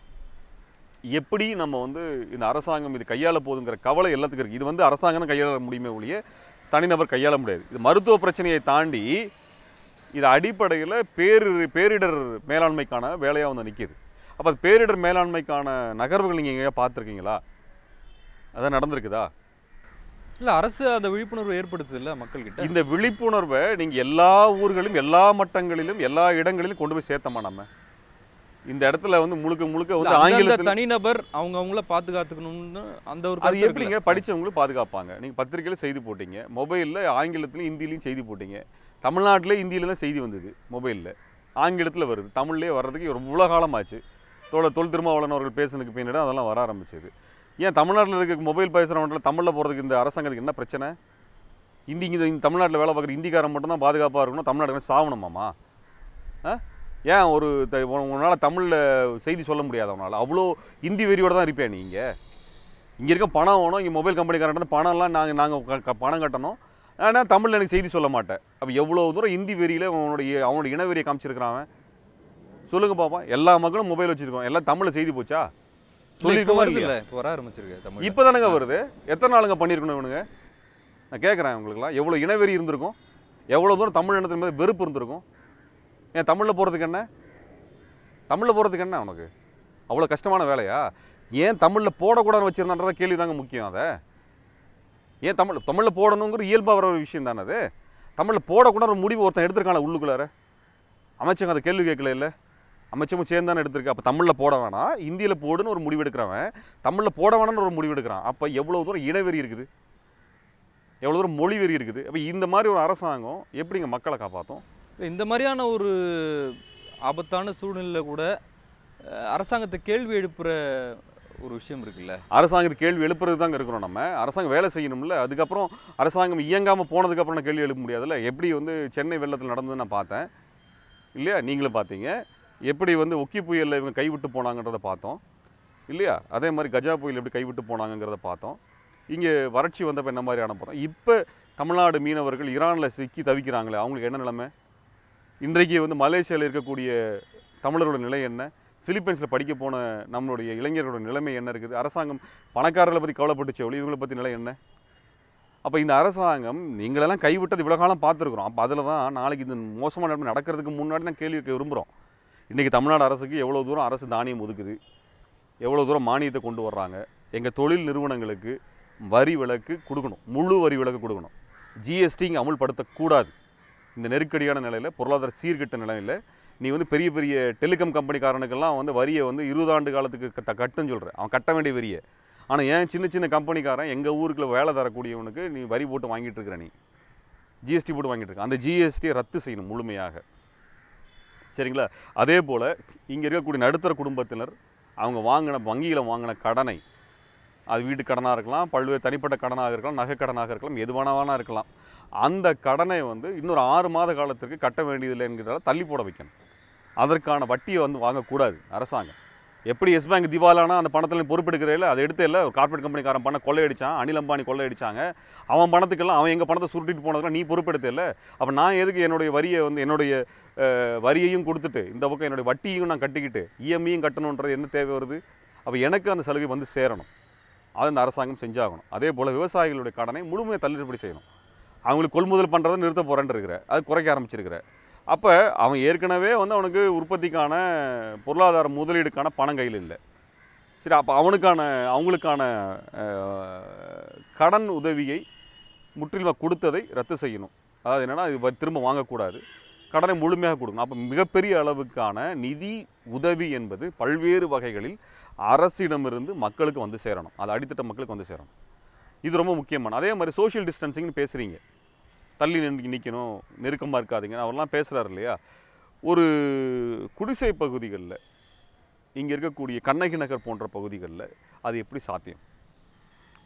எப்படி நம்ம வந்து இந்த அரசாங்கம் இது கையாள போதுங்கிற கவலை எல்லாத்துக்கும் இருக்குது இது வந்து அரசாங்கம் கையாள முடியுமே ஒழிய தனிநபர் கையாள முடியாது இது மருத்துவ பிரச்சனையை தாண்டி இது அடிப்படையில் பேரி பேரிடர் மேலாண்மைக்கான வேலையாக வந்து நிற்கிது அப்போ அது பேரிடர் மேலாண்மைக்கான நகர்வுகள் நீங்கள் எங்கேயா பார்த்துருக்கீங்களா அதான் நடந்திருக்குதா இல்லை அரசு அந்த விழிப்புணர்வு ஏற்படுத்துது இல்லை மக்கள்கிட்ட இந்த விழிப்புணர்வை நீங்கள் எல்லா ஊர்களிலும் எல்லா மட்டங்களிலும் எல்லா இடங்களிலும் கொண்டு போய் சேர்த்தமா நம்ம இந்த இடத்துல வந்து முழுக்க முழுக்க வந்து ஆங்கிலத்தில் தனிநபர் அவங்க அவங்கள பாதுகாத்துக்கணும்னு அந்த ஒரு அது எப்படிங்க படித்தவங்களும் பாதுகாப்பாங்க நீங்கள் பத்திரிகையில் செய்தி போட்டிங்க மொபைலில் ஆங்கிலத்துலையும் ஹிந்திலையும் செய்தி போட்டிங்க தமிழ்நாட்டிலே ஹிந்தியில் தான் செய்தி வந்தது மொபைலில் ஆங்கிலத்தில் வருது தமிழ்லேயே வர்றதுக்கு எவ்வளோ காலமாச்சு தோழ தொல் திருமாவளவன் அவர்கள் பேசுனதுக்கு பின்னாடி அதெல்லாம் வர ஆரம்பிச்சது ஏன் தமிழ்நாட்டில் இருக்க மொபைல் பேசுகிறவங்கள்ட்ட தமிழில் போகிறதுக்கு இந்த அரசாங்கத்துக்கு என்ன பிரச்சனை இந்தி இந்த தமிழ்நாட்டில் வேலை பார்க்குற இந்திக்காரன் மட்டும் தான் பாதுகாப்பாக இருக்கணும் தமிழ்நாட்டுக்கு சாவணமாம்மா ஆ ஏன் ஒரு உன்னால் தமிழில் செய்தி சொல்ல முடியாது உன்னால் அவ்வளோ ஹிந்தி வெறியோடு தான் இருப்பேன் நீங்கள் இங்கே இருக்க பணம் வேணும் இங்கே மொபைல் கம்பெனிக்காரன் பணம்லாம் நாங்கள் நாங்கள் பணம் கட்டணும் ஆனால் தமிழில் எனக்கு செய்தி சொல்ல மாட்டேன் அப்போ எவ்வளோ தூரம் ஹிந்தி வெறியில் அவனுடைய அவனோட இனவெறியை காமிச்சிருக்கிறான் சொல்லுங்கள் பாப்பா எல்லா மக்களும் மொபைல் வச்சுருக்கோம் எல்லாம் தமிழில் செய்தி போச்சா சொல்லி இப்போ இப்போ தானேங்க வருது எத்தனை நாளுங்க பண்ணியிருக்கணும் இவனுங்க நான் கேட்குறேன் உங்களுக்குலாம் எவ்வளோ இனவெறி இருந்திருக்கும் எவ்வளோ தூரம் தமிழ் இனத்தின் மீது வெறுப்பு இருந்திருக்கும் ஏன் தமிழில் போகிறதுக்கு என்ன தமிழில் போகிறதுக்கு என்ன உனக்கு அவ்வளோ கஷ்டமான வேலையா ஏன் தமிழில் போடக்கூடாதுன்னு வச்சுருந்தான்றத கேள்வி தாங்க முக்கியம் அதை ஏன் தமிழ் தமிழில் போடணுங்கிற இயல்பாக வர ஒரு விஷயம் தானே அது தமிழில் போடக்கூடாது முடிவு ஒருத்தன் எடுத்திருக்கான உள்ளுக்குள்ளார அமைச்சங்க அதை கேள்வி கேட்கல இல்லை அமைச்சமும் சேர்ந்து தானே எடுத்திருக்கு அப்போ தமிழில் போட வேணாம் இந்தியில் போடுன்னு ஒரு முடிவு எடுக்கிறவன் தமிழில் போட வேணாம்னு ஒரு முடிவு எடுக்கிறான் அப்போ எவ்வளோ தூரம் இடவெறி இருக்குது எவ்வளோ தூரம் மொழி வெறி இருக்குது அப்போ இந்த மாதிரி ஒரு அரசாங்கம் எப்படிங்க மக்களை காப்பாற்றும் இந்த மாதிரியான ஒரு ஆபத்தான சூழ்நிலையில் கூட அரசாங்கத்தை கேள்வி எழுப்புற ஒரு விஷயம் இருக்குல்ல அரசாங்கத்தை கேள்வி எழுப்புறது தாங்க இருக்கிறோம் நம்ம அரசாங்கம் வேலை செய்யணும்ல அதுக்கப்புறம் அரசாங்கம் இயங்காமல் போனதுக்கப்புறம் கேள்வி எழுப்ப முடியாதுல்ல எப்படி வந்து சென்னை வெள்ளத்தில் நடந்தது நான் பார்த்தேன் இல்லையா நீங்களும் பார்த்தீங்க எப்படி வந்து ஒக்கி புயலில் இவங்க கைவிட்டு போனாங்கன்றத பார்த்தோம் இல்லையா அதே மாதிரி கஜா புயல் எப்படி கைவிட்டு போனாங்கிறத பார்த்தோம் இங்கே வறட்சி வந்தப்போ என்ன மாதிரி அனுப்புகிறோம் இப்போ தமிழ்நாடு மீனவர்கள் ஈரானில் சிக்கி தவிக்கிறாங்களே அவங்களுக்கு என்ன நிலைமை இன்றைக்கு வந்து மலேசியாவில் இருக்கக்கூடிய தமிழரோட நிலை என்ன பிலிப்பைன்ஸில் படிக்க போன நம்மளுடைய இளைஞர்களோட நிலைமை என்ன இருக்குது அரசாங்கம் பணக்காரர்களை பற்றி கவலைப்பட்டுச்சு ஒளி இவங்களை பற்றி நிலை என்ன அப்போ இந்த அரசாங்கம் நீங்களெல்லாம் கைவிட்டது இவ்வளோ காலம் பார்த்துருக்குறோம் அப்போ அதில் தான் நாளைக்கு இந்த மோசமான நிலைமை நடக்கிறதுக்கு முன்னாடி நான் கேள்வி கேட்க விரும்புகிறோம் இன்றைக்கி தமிழ்நாடு அரசுக்கு எவ்வளோ தூரம் அரசு தானியம் ஒதுக்குது எவ்வளோ தூரம் மானியத்தை கொண்டு வர்றாங்க எங்கள் தொழில் நிறுவனங்களுக்கு வரி விலக்கு கொடுக்கணும் முழு வரி விலக்கு கொடுக்கணும் ஜிஎஸ்டி இங்கே அமுல்படுத்தக்கூடாது இந்த நெருக்கடியான நிலையில் பொருளாதார சீர்கிட்ட நிலையில் நீ வந்து பெரிய பெரிய டெலிகாம் கம்பெனிக்காரனுக்கெல்லாம் வந்து வரியை வந்து இருபது ஆண்டு காலத்துக்கு கட்டுன்னு சொல்கிற அவன் கட்ட வேண்டிய வரியை ஆனால் ஏன் சின்ன சின்ன கம்பெனிக்காரன் எங்கள் ஊருக்குள்ள வேலை தரக்கூடியவனுக்கு நீ வரி போட்டு வாங்கிட்டு இருக்கிற நீ ஜிஎஸ்டி போட்டு வாங்கிட்டு இருக்க அந்த ஜிஎஸ்டியை ரத்து செய்யணும் முழுமையாக சரிங்களா அதே போல் இங்கே இருக்கக்கூடிய நடுத்தர குடும்பத்தினர் அவங்க வாங்கின வங்கியில் வாங்கின கடனை அது வீட்டு கடனாக இருக்கலாம் பல்வேறு தனிப்பட்ட கடனாக இருக்கலாம் நகை கடனாக இருக்கலாம் எது இருக்கலாம் அந்த கடனை வந்து இன்னொரு ஆறு மாத காலத்திற்கு கட்ட வேண்டியதில்லை என்கிறதால தள்ளி போட வைக்கணும் அதற்கான வட்டியை வந்து வாங்கக்கூடாது அரசாங்கம் எப்படி எஸ் பேங்க் திவாலானா அந்த பணத்தில் பொறுப்பெடுக்கிறதில்ல அதை எடுத்து இல்லை ஒரு கார்பரேட் கம்பெனிக்காரன் பணம் கொள்ளையடிச்சான் அனில் அம்பானி கொள்ளையடிச்சாங்க அவன் பணத்துக்கெல்லாம் அவன் எங்கள் பணத்தை சுருட்டிட்டு போனதுலாம் நீ இல்லை அப்போ நான் எதுக்கு என்னுடைய வரியை வந்து என்னுடைய வரியையும் கொடுத்துட்டு இந்த பக்கம் என்னுடைய வட்டியையும் நான் கட்டிக்கிட்டு இஎம்ஐயும் கட்டணுன்றது என்ன தேவை வருது அப்போ எனக்கு அந்த சலுகை வந்து சேரணும் அதை இந்த அரசாங்கம் செஞ்சாகணும் அதே போல் விவசாயிகளுடைய கடனை முழுமையாக தள்ளுபடி செய்யணும் அவங்களுக்கு கொள்முதல் பண்ணுறதை நிறுத்த போகிறேன்னு இருக்கிற அது குறைக்க ஆரம்பிச்சிருக்கிற அப்போ அவன் ஏற்கனவே வந்து அவனுக்கு உற்பத்திக்கான பொருளாதார முதலீடுக்கான பணம் கையில் இல்லை சரி அப்போ அவனுக்கான அவங்களுக்கான கடன் உதவியை முற்றிலுமாக கொடுத்ததை ரத்து செய்யணும் அதாவது என்னென்னா இது திரும்ப வாங்கக்கூடாது கடனை முழுமையாக கொடுக்கணும் அப்போ மிகப்பெரிய அளவுக்கான நிதி உதவி என்பது பல்வேறு வகைகளில் அரசிடமிருந்து மக்களுக்கு வந்து சேரணும் அது அடித்தட்ட மக்களுக்கு வந்து சேரணும் இது ரொம்ப முக்கியமான அதே மாதிரி சோஷியல் டிஸ்டன்சிங்னு பேசுகிறீங்க தள்ளி நின்று நிற்கணும் நெருக்கமாக இருக்காதிங்க அவரெல்லாம் பேசுகிறாரு இல்லையா ஒரு குடிசை பகுதிகளில் இங்கே இருக்கக்கூடிய கண்ணகி நகர் போன்ற பகுதிகளில் அது எப்படி சாத்தியம்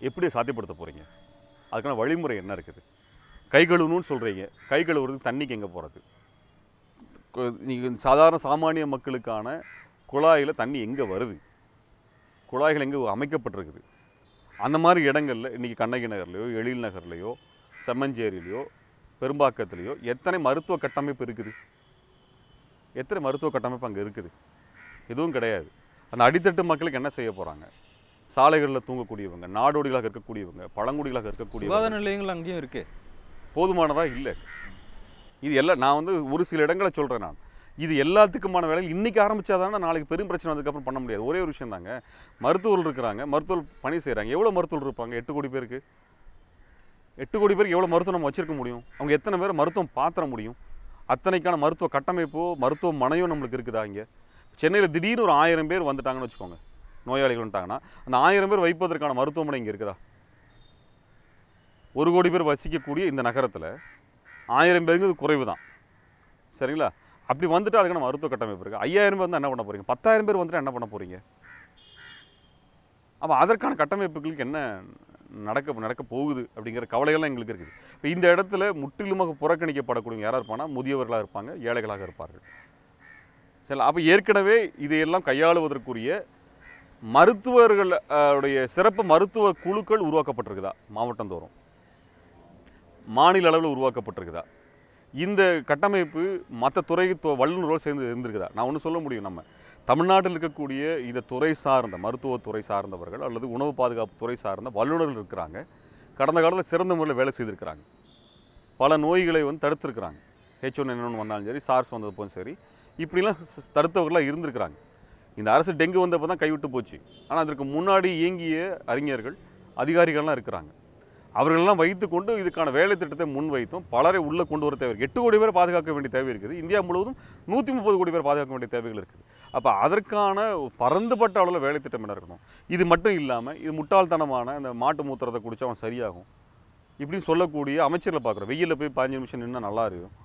எப்படி சாத்தியப்படுத்த போகிறீங்க அதுக்கான வழிமுறை என்ன இருக்குது கை கழுவணும்னு சொல்கிறீங்க கை கழுவுறதுக்கு தண்ணிக்கு எங்கே போகிறது நீங்கள் சாதாரண சாமானிய மக்களுக்கான குழாயில் தண்ணி எங்கே வருது குழாய்கள் எங்கே அமைக்கப்பட்டிருக்குது அந்த மாதிரி இடங்களில் இன்றைக்கி கண்ணகி நகர்லையோ எழில் நகர்லையோ செம்மஞ்சேரியிலையோ பெரும்பாக்கத்துலேயோ எத்தனை மருத்துவ கட்டமைப்பு இருக்குது எத்தனை மருத்துவ கட்டமைப்பு அங்கே இருக்குது எதுவும் கிடையாது அந்த அடித்தட்டு மக்களுக்கு என்ன செய்ய போகிறாங்க சாலைகளில் தூங்கக்கூடியவங்க நாடோடிகளாக இருக்கக்கூடியவங்க பழங்குடிகளாக இருக்கக்கூடிய நிலையங்கள் அங்கேயும் இருக்குது போதுமானதாக இல்லை இது எல்லாம் நான் வந்து ஒரு சில இடங்களை சொல்கிறேன் நான் இது எல்லாத்துக்குமான வேலை இன்றைக்கி ஆரம்பித்தா தானே நாளைக்கு பெரும் பிரச்சனை வந்ததுக்கப்புறம் பண்ண முடியாது ஒரே ஒரு விஷயம் தாங்க மருத்துவர்கள் இருக்கிறாங்க மருத்துவர் பணி செய்கிறாங்க எவ்வளோ மருத்துவர்கள் இருப்பாங்க எட்டு கோடி பேருக்கு எட்டு கோடி பேருக்கு எவ்வளோ மருத்துவம் நம்ம வச்சுருக்க முடியும் அவங்க எத்தனை பேர் மருத்துவம் பாத்திர முடியும் அத்தனைக்கான மருத்துவ கட்டமைப்போ மருத்துவமனையும் நம்மளுக்கு இருக்குதா இங்கே சென்னையில் திடீர்னு ஒரு ஆயிரம் பேர் வந்துட்டாங்கன்னு வச்சுக்கோங்க நோயாளிகள் வந்துட்டாங்கன்னா அந்த ஆயிரம் பேர் வைப்பதற்கான மருத்துவமனை இங்கே இருக்குதா ஒரு கோடி பேர் வசிக்கக்கூடிய இந்த நகரத்தில் ஆயிரம் பேருங்கிறது குறைவு தான் சரிங்களா அப்படி வந்துட்டு அதுக்கு நம்ம மருத்துவ கட்டமைப்பு இருக்குது ஐயாயிரம் பேர் என்ன பண்ண போகிறீங்க பத்தாயிரம் பேர் வந்துட்டு என்ன பண்ண போகிறீங்க அப்போ அதற்கான கட்டமைப்புகளுக்கு என்ன நடக்க நடக்க போகுது அப்படிங்கிற கவலைகள்லாம் எங்களுக்கு இருக்குது இப்போ இந்த இடத்துல முற்றிலுமாக புறக்கணிக்கப்படக்கூடிய யாராக இருப்பானா முதியவர்களாக இருப்பாங்க ஏழைகளாக இருப்பார்கள் சரி அப்போ ஏற்கனவே இதையெல்லாம் கையாளுவதற்குரிய மருத்துவர்களுடைய சிறப்பு மருத்துவ குழுக்கள் உருவாக்கப்பட்டிருக்குதா மாவட்டந்தோறும் மாநில அளவில் உருவாக்கப்பட்டிருக்குதா இந்த கட்டமைப்பு மற்ற துறை வல்லுநரோடு சேர்ந்து இருந்திருக்குதா நான் ஒன்று சொல்ல முடியும் நம்ம தமிழ்நாட்டில் இருக்கக்கூடிய இந்த துறை சார்ந்த மருத்துவத்துறை சார்ந்தவர்கள் அல்லது உணவு பாதுகாப்பு துறை சார்ந்த வல்லுநர்கள் இருக்கிறாங்க கடந்த காலத்தில் சிறந்த முறையில் வேலை செய்திருக்கிறாங்க பல நோய்களை வந்து தடுத்துருக்குறாங்க ஹெச் ஒன் ஒன்று வந்தாலும் சரி சார்ஸ் வந்தது போதும் சரி இப்படிலாம் தடுத்தவர்களாக இருந்திருக்கிறாங்க இந்த அரசு டெங்கு வந்தப்போ தான் கைவிட்டு போச்சு ஆனால் அதற்கு முன்னாடி இயங்கிய அறிஞர்கள் அதிகாரிகள்லாம் இருக்கிறாங்க அவர்களெல்லாம் வைத்துக்கொண்டு இதுக்கான வேலை திட்டத்தை முன்வைத்தும் பலரை உள்ளே கொண்டு வர தேவை எட்டு கோடி பேர் பாதுகாக்க வேண்டிய தேவை இருக்குது இந்தியா முழுவதும் நூற்றி முப்பது கோடி பேர் பாதுகாக்க வேண்டிய தேவைகள் இருக்குது அப்போ அதற்கான பறந்துபட்ட அளவில் வேலை திட்டம் என்ன இருக்கணும் இது மட்டும் இல்லாமல் இது முட்டாள்தனமான இந்த மாட்டு மூத்திரத்தை குடிச்சா அவன் சரியாகும் இப்படின்னு சொல்லக்கூடிய அமைச்சரில் பார்க்குறோம் வெயிலில் போய் பதினஞ்சு நிமிஷம் நின்று நல்லா இருக்கும்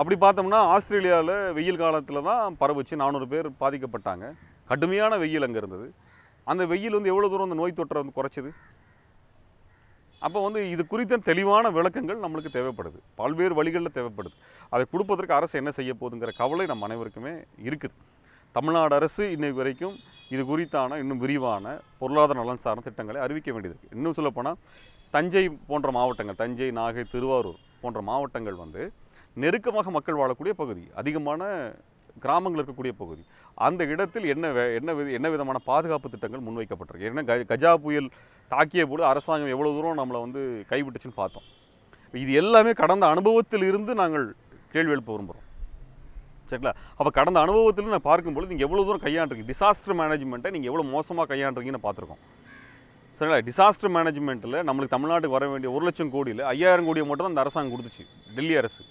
அப்படி பார்த்தோம்னா ஆஸ்திரேலியாவில் வெயில் காலத்தில் தான் பரவுச்சு நானூறு பேர் பாதிக்கப்பட்டாங்க கடுமையான வெயில் அங்கே இருந்தது அந்த வெயில் வந்து எவ்வளோ தூரம் அந்த நோய் தொற்றை வந்து குறைச்சிது அப்போ வந்து இது குறித்த தெளிவான விளக்கங்கள் நம்மளுக்கு தேவைப்படுது பல்வேறு வழிகளில் தேவைப்படுது அதை கொடுப்பதற்கு அரசு என்ன செய்ய போகுதுங்கிற கவலை நம்ம அனைவருக்குமே இருக்குது தமிழ்நாடு அரசு இன்னைக்கு வரைக்கும் இது குறித்தான இன்னும் விரிவான பொருளாதார நலன் சார்ந்த திட்டங்களை அறிவிக்க வேண்டியது இன்னும் சொல்லப்போனால் தஞ்சை போன்ற மாவட்டங்கள் தஞ்சை நாகை திருவாரூர் போன்ற மாவட்டங்கள் வந்து நெருக்கமாக மக்கள் வாழக்கூடிய பகுதி அதிகமான கிராமங்கள் இருக்கக்கூடிய பகுதி அந்த இடத்தில் என்ன என்ன என்ன விதமான பாதுகாப்பு திட்டங்கள் முன்வைக்கப்பட்டிருக்கு ஏன்னா கஜா புயல் தாக்கிய போது அரசாங்கம் எவ்வளோ தூரம் நம்மளை வந்து கைவிட்டுச்சுன்னு பார்த்தோம் இது எல்லாமே கடந்த அனுபவத்தில் இருந்து நாங்கள் கேள்வி எழுப்ப விரும்புகிறோம் சரிங்களா அப்போ கடந்த அனுபவத்தில் நான் பார்க்கும்போது நீங்கள் எவ்வளோ தூரம் கையாண்டுருக்கீங்க டிசாஸ்டர் மேனேஜ்மெண்ட்டை நீங்கள் எவ்வளோ மோசமாக கையாண்டுருக்கீங்கன்னு பார்த்துருக்கோம் சரிங்களா டிசாஸ்டர் மேனேஜ்மெண்ட்டில் நம்மளுக்கு தமிழ்நாட்டுக்கு வர வேண்டிய ஒரு லட்சம் கோடியில் ஐயாயிரம் கோடியை மட்டும் தான் அந்த அரசாங்கம் கொடுத்துச்சு டெல்லி அரசு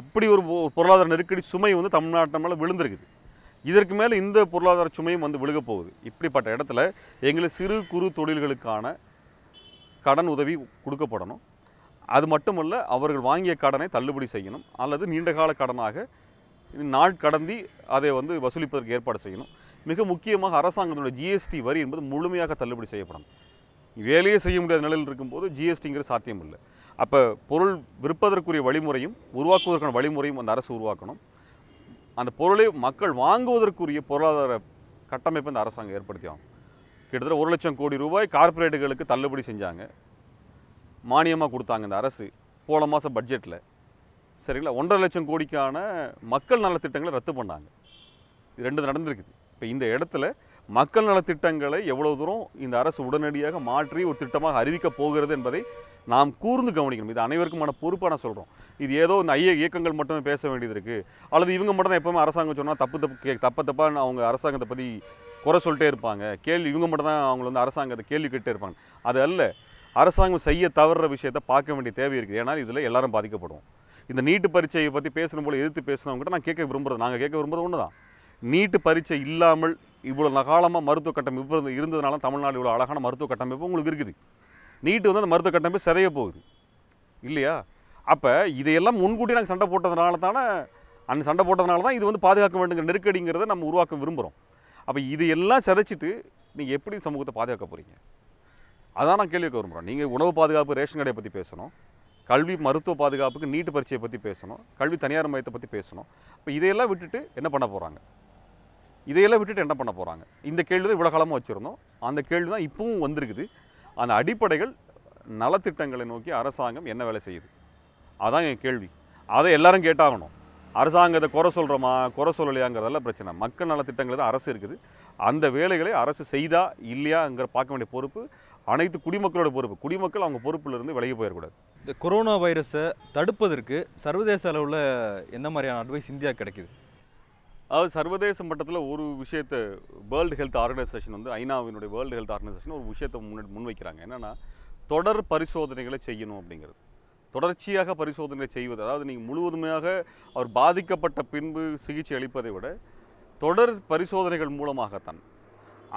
அப்படி ஒரு பொருளாதார நெருக்கடி சுமை வந்து தமிழ்நாட்டு மேலே விழுந்திருக்குது இதற்கு மேலே இந்த பொருளாதார சுமையும் வந்து விழுக போகுது இப்படிப்பட்ட இடத்துல எங்களுக்கு சிறு குறு தொழில்களுக்கான கடன் உதவி கொடுக்கப்படணும் அது மட்டுமல்ல அவர்கள் வாங்கிய கடனை தள்ளுபடி செய்யணும் அல்லது நீண்டகால கடனாக நாள் கடந்தி அதை வந்து வசூலிப்பதற்கு ஏற்பாடு செய்யணும் மிக முக்கியமாக அரசாங்கத்தினுடைய ஜிஎஸ்டி வரி என்பது முழுமையாக தள்ளுபடி செய்யப்படணும் வேலையே செய்ய முடியாத நிலையில் இருக்கும்போது ஜிஎஸ்டிங்கிற சாத்தியம் இல்லை அப்போ பொருள் விற்பதற்குரிய வழிமுறையும் உருவாக்குவதற்கான வழிமுறையும் அந்த அரசு உருவாக்கணும் அந்த பொருளை மக்கள் வாங்குவதற்குரிய பொருளாதார கட்டமைப்பு இந்த அரசாங்கம் ஏற்படுத்தி ஆகும் கிட்டத்தட்ட ஒரு லட்சம் கோடி ரூபாய் கார்ப்பரேட்டுகளுக்கு தள்ளுபடி செஞ்சாங்க மானியமாக கொடுத்தாங்க இந்த அரசு போன மாதம் பட்ஜெட்டில் சரிங்களா ஒன்றரை லட்சம் கோடிக்கான மக்கள் நலத்திட்டங்களை ரத்து பண்ணாங்க இது ரெண்டு நடந்திருக்குது இப்போ இந்த இடத்துல மக்கள் நலத்திட்டங்களை எவ்வளோ தூரம் இந்த அரசு உடனடியாக மாற்றி ஒரு திட்டமாக அறிவிக்கப் போகிறது என்பதை நாம் கூர்ந்து கவனிக்கணும் இது அனைவருக்குமான பொறுப்பாக நான் சொல்கிறோம் இது ஏதோ இந்த ஐய இயக்கங்கள் மட்டுமே பேச வேண்டியது இருக்குது அல்லது இவங்க மட்டும் தான் எப்போவுமே அரசாங்கம் சொன்னால் தப்பு தப்பு தப்ப தப்பாக அவங்க அரசாங்கத்தை பற்றி குறை சொல்லிட்டே இருப்பாங்க கேள்வி இவங்க மட்டும் தான் அவங்க வந்து அரசாங்கத்தை கேள்வி கேட்டே இருப்பாங்க அது அல்ல அரசாங்கம் செய்ய தவறுற விஷயத்தை பார்க்க வேண்டிய தேவை இருக்குது ஏன்னா இதில் எல்லாரும் பாதிக்கப்படுவோம் இந்த நீட்டு பரீட்சையை பற்றி பேசணும் போல எதிர்த்து பேசினவங்ககிட்ட நான் கேட்க விரும்புகிறது நாங்கள் கேட்க விரும்புகிறது ஒன்று தான் நீட்டு பரீட்சை இல்லாமல் இவ்வளோ நகாலமாக மருத்துவ கட்டமைப்பு இருந்ததுனால தமிழ்நாடு இவ்வளோ அழகான மருத்துவ கட்டமைப்பு உங்களுக்கு இருக்குது நீட்டு வந்து அந்த மருத்துவ கட்டமைப்பு சிதைய போகுது இல்லையா அப்போ இதையெல்லாம் முன்கூட்டி நாங்கள் சண்டை போட்டதுனால தானே அந்த சண்டை போட்டதுனால தான் இது வந்து பாதுகாக்க வேண்டுங்கிற நெருக்கடிங்கிறத நம்ம உருவாக்க விரும்புகிறோம் அப்போ இதையெல்லாம் சிதைச்சிட்டு நீங்கள் எப்படி சமூகத்தை பாதுகாக்க போகிறீங்க அதான் நான் கேள்வி விரும்புகிறோம் நீங்கள் உணவு பாதுகாப்பு ரேஷன் கடையை பற்றி பேசணும் கல்வி மருத்துவ பாதுகாப்புக்கு நீட்டு பரீட்சையை பற்றி பேசணும் கல்வி தனியார் மையத்தை பற்றி பேசணும் இப்போ இதையெல்லாம் விட்டுட்டு என்ன பண்ண போகிறாங்க இதையெல்லாம் விட்டுட்டு என்ன பண்ண போகிறாங்க இந்த கேள்வி தான் இவ்வளோ காலமாக வச்சுருந்தோம் அந்த கேள்வி தான் இப்பவும் வந்திருக்குது அந்த அடிப்படைகள் நலத்திட்டங்களை நோக்கி அரசாங்கம் என்ன வேலை செய்யுது அதான் என் கேள்வி அதை எல்லாரும் கேட்டாகணும் அரசாங்கத்தை குறை சொல்கிறோமா குறை சொல்லலையாங்கிறதெல்லாம் பிரச்சனை மக்கள் நலத்திட்டங்கள் தான் அரசு இருக்குது அந்த வேலைகளை அரசு செய்தா இல்லையாங்கிற பார்க்க வேண்டிய பொறுப்பு அனைத்து குடிமக்களோட பொறுப்பு குடிமக்கள் அவங்க பொறுப்பிலிருந்து விலகி போயிடக்கூடாது இந்த கொரோனா வைரஸை தடுப்பதற்கு சர்வதேச அளவில் எந்த மாதிரியான அட்வைஸ் இந்தியா கிடைக்கிது அதாவது சர்வதேச மட்டத்தில் ஒரு விஷயத்தை வேர்ல்டு ஹெல்த் ஆர்கனைசேஷன் வந்து ஐநாவினுடைய வேர்ல்டு ஹெல்த் ஆர்கனைசேஷன் ஒரு விஷயத்தை முன்னே முன்வைக்கிறாங்க என்னென்னா தொடர் பரிசோதனைகளை செய்யணும் அப்படிங்கிறது தொடர்ச்சியாக பரிசோதனை செய்வது அதாவது நீங்கள் முழுவதுமையாக அவர் பாதிக்கப்பட்ட பின்பு சிகிச்சை அளிப்பதை விட தொடர் பரிசோதனைகள் மூலமாகத்தான்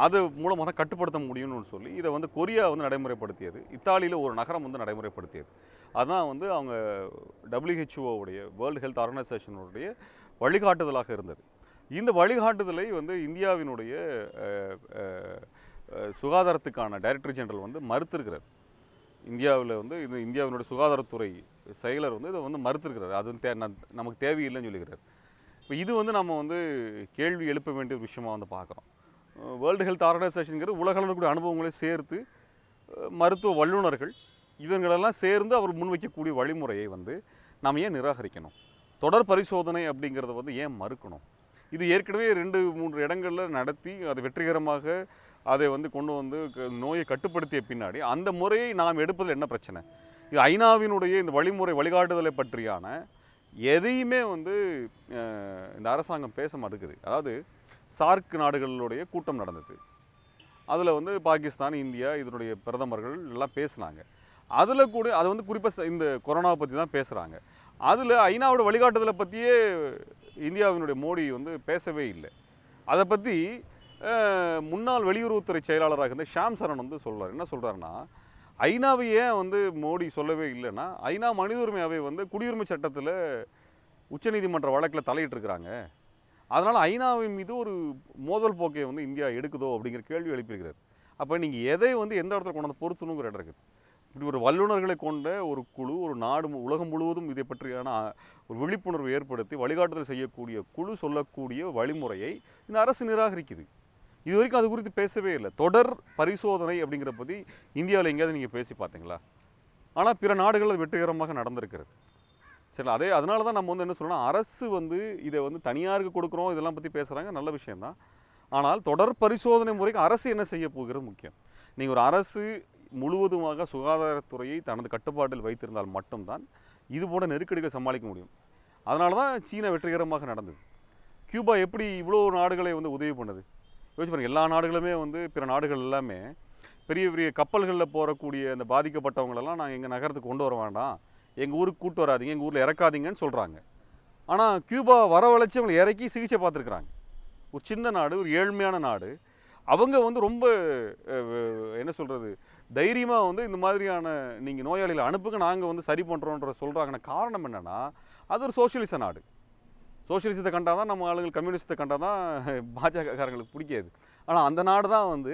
அது மூலமாக தான் கட்டுப்படுத்த முடியும்னு சொல்லி இதை வந்து கொரியா வந்து நடைமுறைப்படுத்தியது இத்தாலியில் ஒரு நகரம் வந்து நடைமுறைப்படுத்தியது அதான் வந்து அவங்க டபிள்யூஹெச்ஓவுடைய வேர்ல்டு ஹெல்த் ஆர்கனைசேஷனுடைய வழிகாட்டுதலாக இருந்தது இந்த வழிகாட்டுதலை வந்து இந்தியாவினுடைய சுகாதாரத்துக்கான டைரக்டர் ஜெனரல் வந்து மறுத்திருக்கிறார் இந்தியாவில் வந்து இது இந்தியாவினுடைய சுகாதாரத்துறை செயலர் வந்து இதை வந்து மறுத்திருக்கிறார் அது தே நமக்கு தேவையில்லைன்னு சொல்லிக்கிறார் இப்போ இது வந்து நம்ம வந்து கேள்வி எழுப்ப வேண்டிய ஒரு விஷயமாக வந்து பார்க்குறோம் வேர்ல்டு ஹெல்த் ஆர்கனைசேஷனுங்கிறது கூடிய அனுபவங்களை சேர்த்து மருத்துவ வல்லுநர்கள் இவங்களெல்லாம் சேர்ந்து அவர் முன்வைக்கக்கூடிய வழிமுறையை வந்து நாம் ஏன் நிராகரிக்கணும் தொடர் பரிசோதனை அப்படிங்கிறத வந்து ஏன் மறுக்கணும் இது ஏற்கனவே ரெண்டு மூன்று இடங்களில் நடத்தி அது வெற்றிகரமாக அதை வந்து கொண்டு வந்து நோயை கட்டுப்படுத்திய பின்னாடி அந்த முறையை நாம் எடுப்பதில் என்ன பிரச்சனை இது ஐநாவினுடைய இந்த வழிமுறை வழிகாட்டுதலை பற்றியான எதையுமே வந்து இந்த அரசாங்கம் பேச மறுக்குது அதாவது சார்க் நாடுகளுடைய கூட்டம் நடந்தது அதில் வந்து பாகிஸ்தான் இந்தியா இதனுடைய பிரதமர்கள் எல்லாம் பேசினாங்க அதில் கூட அது வந்து குறிப்பாக இந்த கொரோனாவை பற்றி தான் பேசுகிறாங்க அதில் ஐநாவோட வழிகாட்டுதலை பற்றியே இந்தியாவினுடைய மோடி வந்து பேசவே இல்லை அதை பற்றி முன்னாள் வெளியுறவுத்துறை செயலாளராக இருந்த ஷாம் சரண் வந்து சொல்கிறார் என்ன சொல்கிறாருன்னா ஐநாவை ஏன் வந்து மோடி சொல்லவே இல்லைன்னா ஐநா மனித உரிமை அவை வந்து குடியுரிமை சட்டத்தில் உச்சநீதிமன்ற வழக்கில் தலையிட்டுருக்கிறாங்க அதனால் ஐநாவின் மீது ஒரு மோதல் போக்கை வந்து இந்தியா எடுக்குதோ அப்படிங்கிற கேள்வி எழுப்பியிருக்கிறார் அப்போ நீங்கள் எதை வந்து எந்த இடத்துல கொண்டாந்து பொருத்தணுங்கிற இடம் இருக்குது இப்படி ஒரு வல்லுநர்களை கொண்ட ஒரு குழு ஒரு நாடு உலகம் முழுவதும் இதை பற்றியான ஒரு விழிப்புணர்வு ஏற்படுத்தி வழிகாட்டுதல் செய்யக்கூடிய குழு சொல்லக்கூடிய வழிமுறையை இந்த அரசு நிராகரிக்குது இது வரைக்கும் அது குறித்து பேசவே இல்லை தொடர் பரிசோதனை அப்படிங்கிற பற்றி இந்தியாவில் எங்கேயாவது நீங்கள் பேசி பார்த்தீங்களா ஆனால் பிற நாடுகளில் வெற்றிகரமாக நடந்திருக்கிறது சரி அதே அதனால தான் நம்ம வந்து என்ன சொல்லணும் அரசு வந்து இதை வந்து தனியாருக்கு கொடுக்குறோம் இதெல்லாம் பற்றி பேசுகிறாங்க நல்ல விஷயந்தான் ஆனால் தொடர் பரிசோதனை முறைக்கு அரசு என்ன செய்ய போகிறது முக்கியம் நீங்கள் ஒரு அரசு முழுவதுமாக சுகாதாரத்துறையை தனது கட்டுப்பாட்டில் வைத்திருந்தால் மட்டும்தான் இது போன்ற நெருக்கடிகளை சமாளிக்க முடியும் அதனால தான் சீனா வெற்றிகரமாக நடந்தது கியூபா எப்படி இவ்வளோ நாடுகளை வந்து உதவி பண்ணுது யோசிச்சு பாருங்கள் எல்லா நாடுகளுமே வந்து பிற நாடுகள் எல்லாமே பெரிய பெரிய கப்பல்களில் போகக்கூடிய அந்த பாதிக்கப்பட்டவங்களெல்லாம் நாங்கள் எங்கள் நகரத்துக்கு கொண்டு வர வேண்டாம் எங்கள் ஊருக்கு கூட்டு வராதிங்க எங்கள் ஊரில் இறக்காதீங்கன்னு சொல்கிறாங்க ஆனால் கியூபா வரவழைச்சி அவங்களை இறக்கி சிகிச்சை பார்த்துருக்குறாங்க ஒரு சின்ன நாடு ஒரு ஏழ்மையான நாடு அவங்க வந்து ரொம்ப என்ன சொல்கிறது தைரியமாக வந்து இந்த மாதிரியான நீங்கள் நோயாளிகளை அனுப்புங்க நாங்கள் வந்து சரி பண்ணுறோன்ற சொல்கிறாங்கன்னா காரணம் என்னென்னா அது ஒரு சோஷியலிச நாடு சோஷியலிசத்தை கண்டால் தான் நம்ம ஆளுங்கள் கம்யூனிஸ்டத்தை கண்டால் தான் பாஜகக்காரங்களுக்கு பிடிக்காது ஆனால் அந்த நாடு தான் வந்து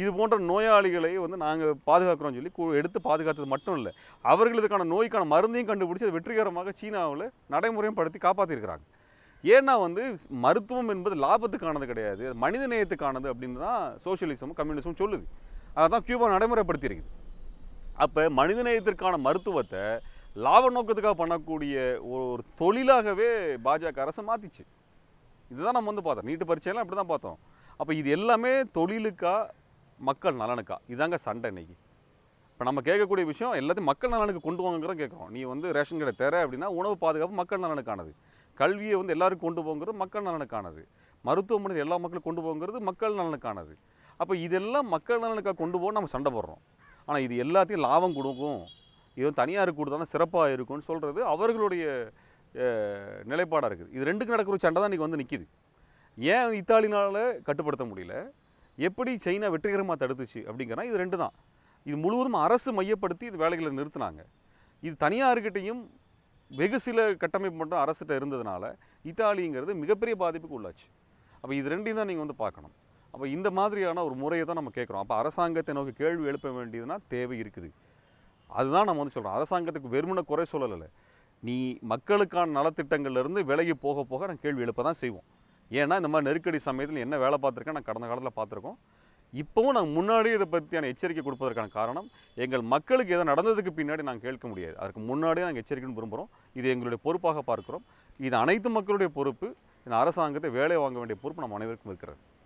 இது போன்ற நோயாளிகளை வந்து நாங்கள் பாதுகாக்கிறோம் சொல்லி எடுத்து பாதுகாத்தது மட்டும் இல்லை அவர்கள் இதுக்கான நோய்க்கான மருந்தையும் கண்டுபிடிச்சி அதை வெற்றிகரமாக சீனாவில் நடைமுறையும் படுத்தி காப்பாற்றிருக்கிறாங்க ஏன்னா வந்து மருத்துவம் என்பது லாபத்துக்கானது கிடையாது மனித நேயத்துக்கானது அப்படின்னு தான் சோஷியலிசமும் கம்யூனிசமும் சொல்லுது அதை தான் கியூபா நடைமுறைப்படுத்தியிருக்குது அப்போ மனிதநேயத்திற்கான மருத்துவத்தை லாப நோக்கத்துக்காக பண்ணக்கூடிய ஒரு தொழிலாகவே பாஜக அரசு மாற்றிச்சு இதுதான் நம்ம வந்து பார்த்தோம் நீட்டு பரிச்சையெல்லாம் இப்படி தான் பார்த்தோம் அப்போ இது எல்லாமே தொழிலுக்கா மக்கள் நலனுக்கா இதாங்க சண்டை இன்னைக்கு இப்போ நம்ம கேட்கக்கூடிய விஷயம் எல்லாத்தையும் மக்கள் நலனுக்கு கொண்டு வாங்கிறத கேட்குறோம் நீ வந்து ரேஷன் கடை தர அப்படின்னா உணவு பாதுகாப்பு மக்கள் நலனுக்கானது கல்வியை வந்து எல்லாருக்கும் கொண்டு போங்கிறது மக்கள் நலனுக்கானது மருத்துவமனை எல்லா மக்களும் கொண்டு போங்கிறது மக்கள் நலனுக்கானது அப்போ இதெல்லாம் மக்கள் நலனுக்காக கொண்டு போக நம்ம சண்டை போடுறோம் ஆனால் இது எல்லாத்தையும் லாபம் கொடுக்கும் இது தனியார் தான் சிறப்பாக இருக்கும்னு சொல்கிறது அவர்களுடைய நிலைப்பாடாக இருக்குது இது ரெண்டுக்கு நடக்கிற ஒரு சண்டை தான் இன்றைக்கி வந்து நிற்கிது ஏன் இத்தாலினால் கட்டுப்படுத்த முடியல எப்படி சைனா வெற்றிகரமாக தடுத்துச்சு அப்படிங்கிறனா இது ரெண்டு தான் இது முழுவதும் அரசு மையப்படுத்தி இது வேலைகளை நிறுத்தினாங்க இது தனியார்கிட்டையும் வெகு சில கட்டமைப்பு மட்டும் அரசுகிட்ட இருந்ததுனால இத்தாலிங்கிறது மிகப்பெரிய பாதிப்புக்கு உள்ளாச்சு அப்போ இது ரெண்டையும் தான் நீங்கள் வந்து பார்க்கணும் அப்போ இந்த மாதிரியான ஒரு முறையை தான் நம்ம கேட்குறோம் அப்போ அரசாங்கத்தை நோக்கி கேள்வி எழுப்ப வேண்டியதுன்னா தேவை இருக்குது அதுதான் நம்ம வந்து சொல்கிறோம் அரசாங்கத்துக்கு வெறுமனை குறை சொல்லலை நீ மக்களுக்கான நலத்திட்டங்கள்லேருந்து விலகி போக போக நான் கேள்வி எழுப்ப தான் செய்வோம் ஏன்னா இந்த மாதிரி நெருக்கடி சமயத்தில் என்ன வேலை பார்த்துருக்கேன் நான் கடந்த காலத்தில் பார்த்துருக்கோம் இப்போவும் நாங்கள் முன்னாடியே இதை பற்றியான எச்சரிக்கை கொடுப்பதற்கான காரணம் எங்கள் மக்களுக்கு எதை நடந்ததுக்கு பின்னாடி நாங்கள் கேட்க முடியாது அதற்கு முன்னாடியே நாங்கள் எச்சரிக்கைன்னு விரும்புகிறோம் இது எங்களுடைய பொறுப்பாக பார்க்குறோம் இது அனைத்து மக்களுடைய பொறுப்பு இந்த அரசாங்கத்தை வேலை வாங்க வேண்டிய பொறுப்பு நம்ம அனைவருக்கும் இருக்கிறது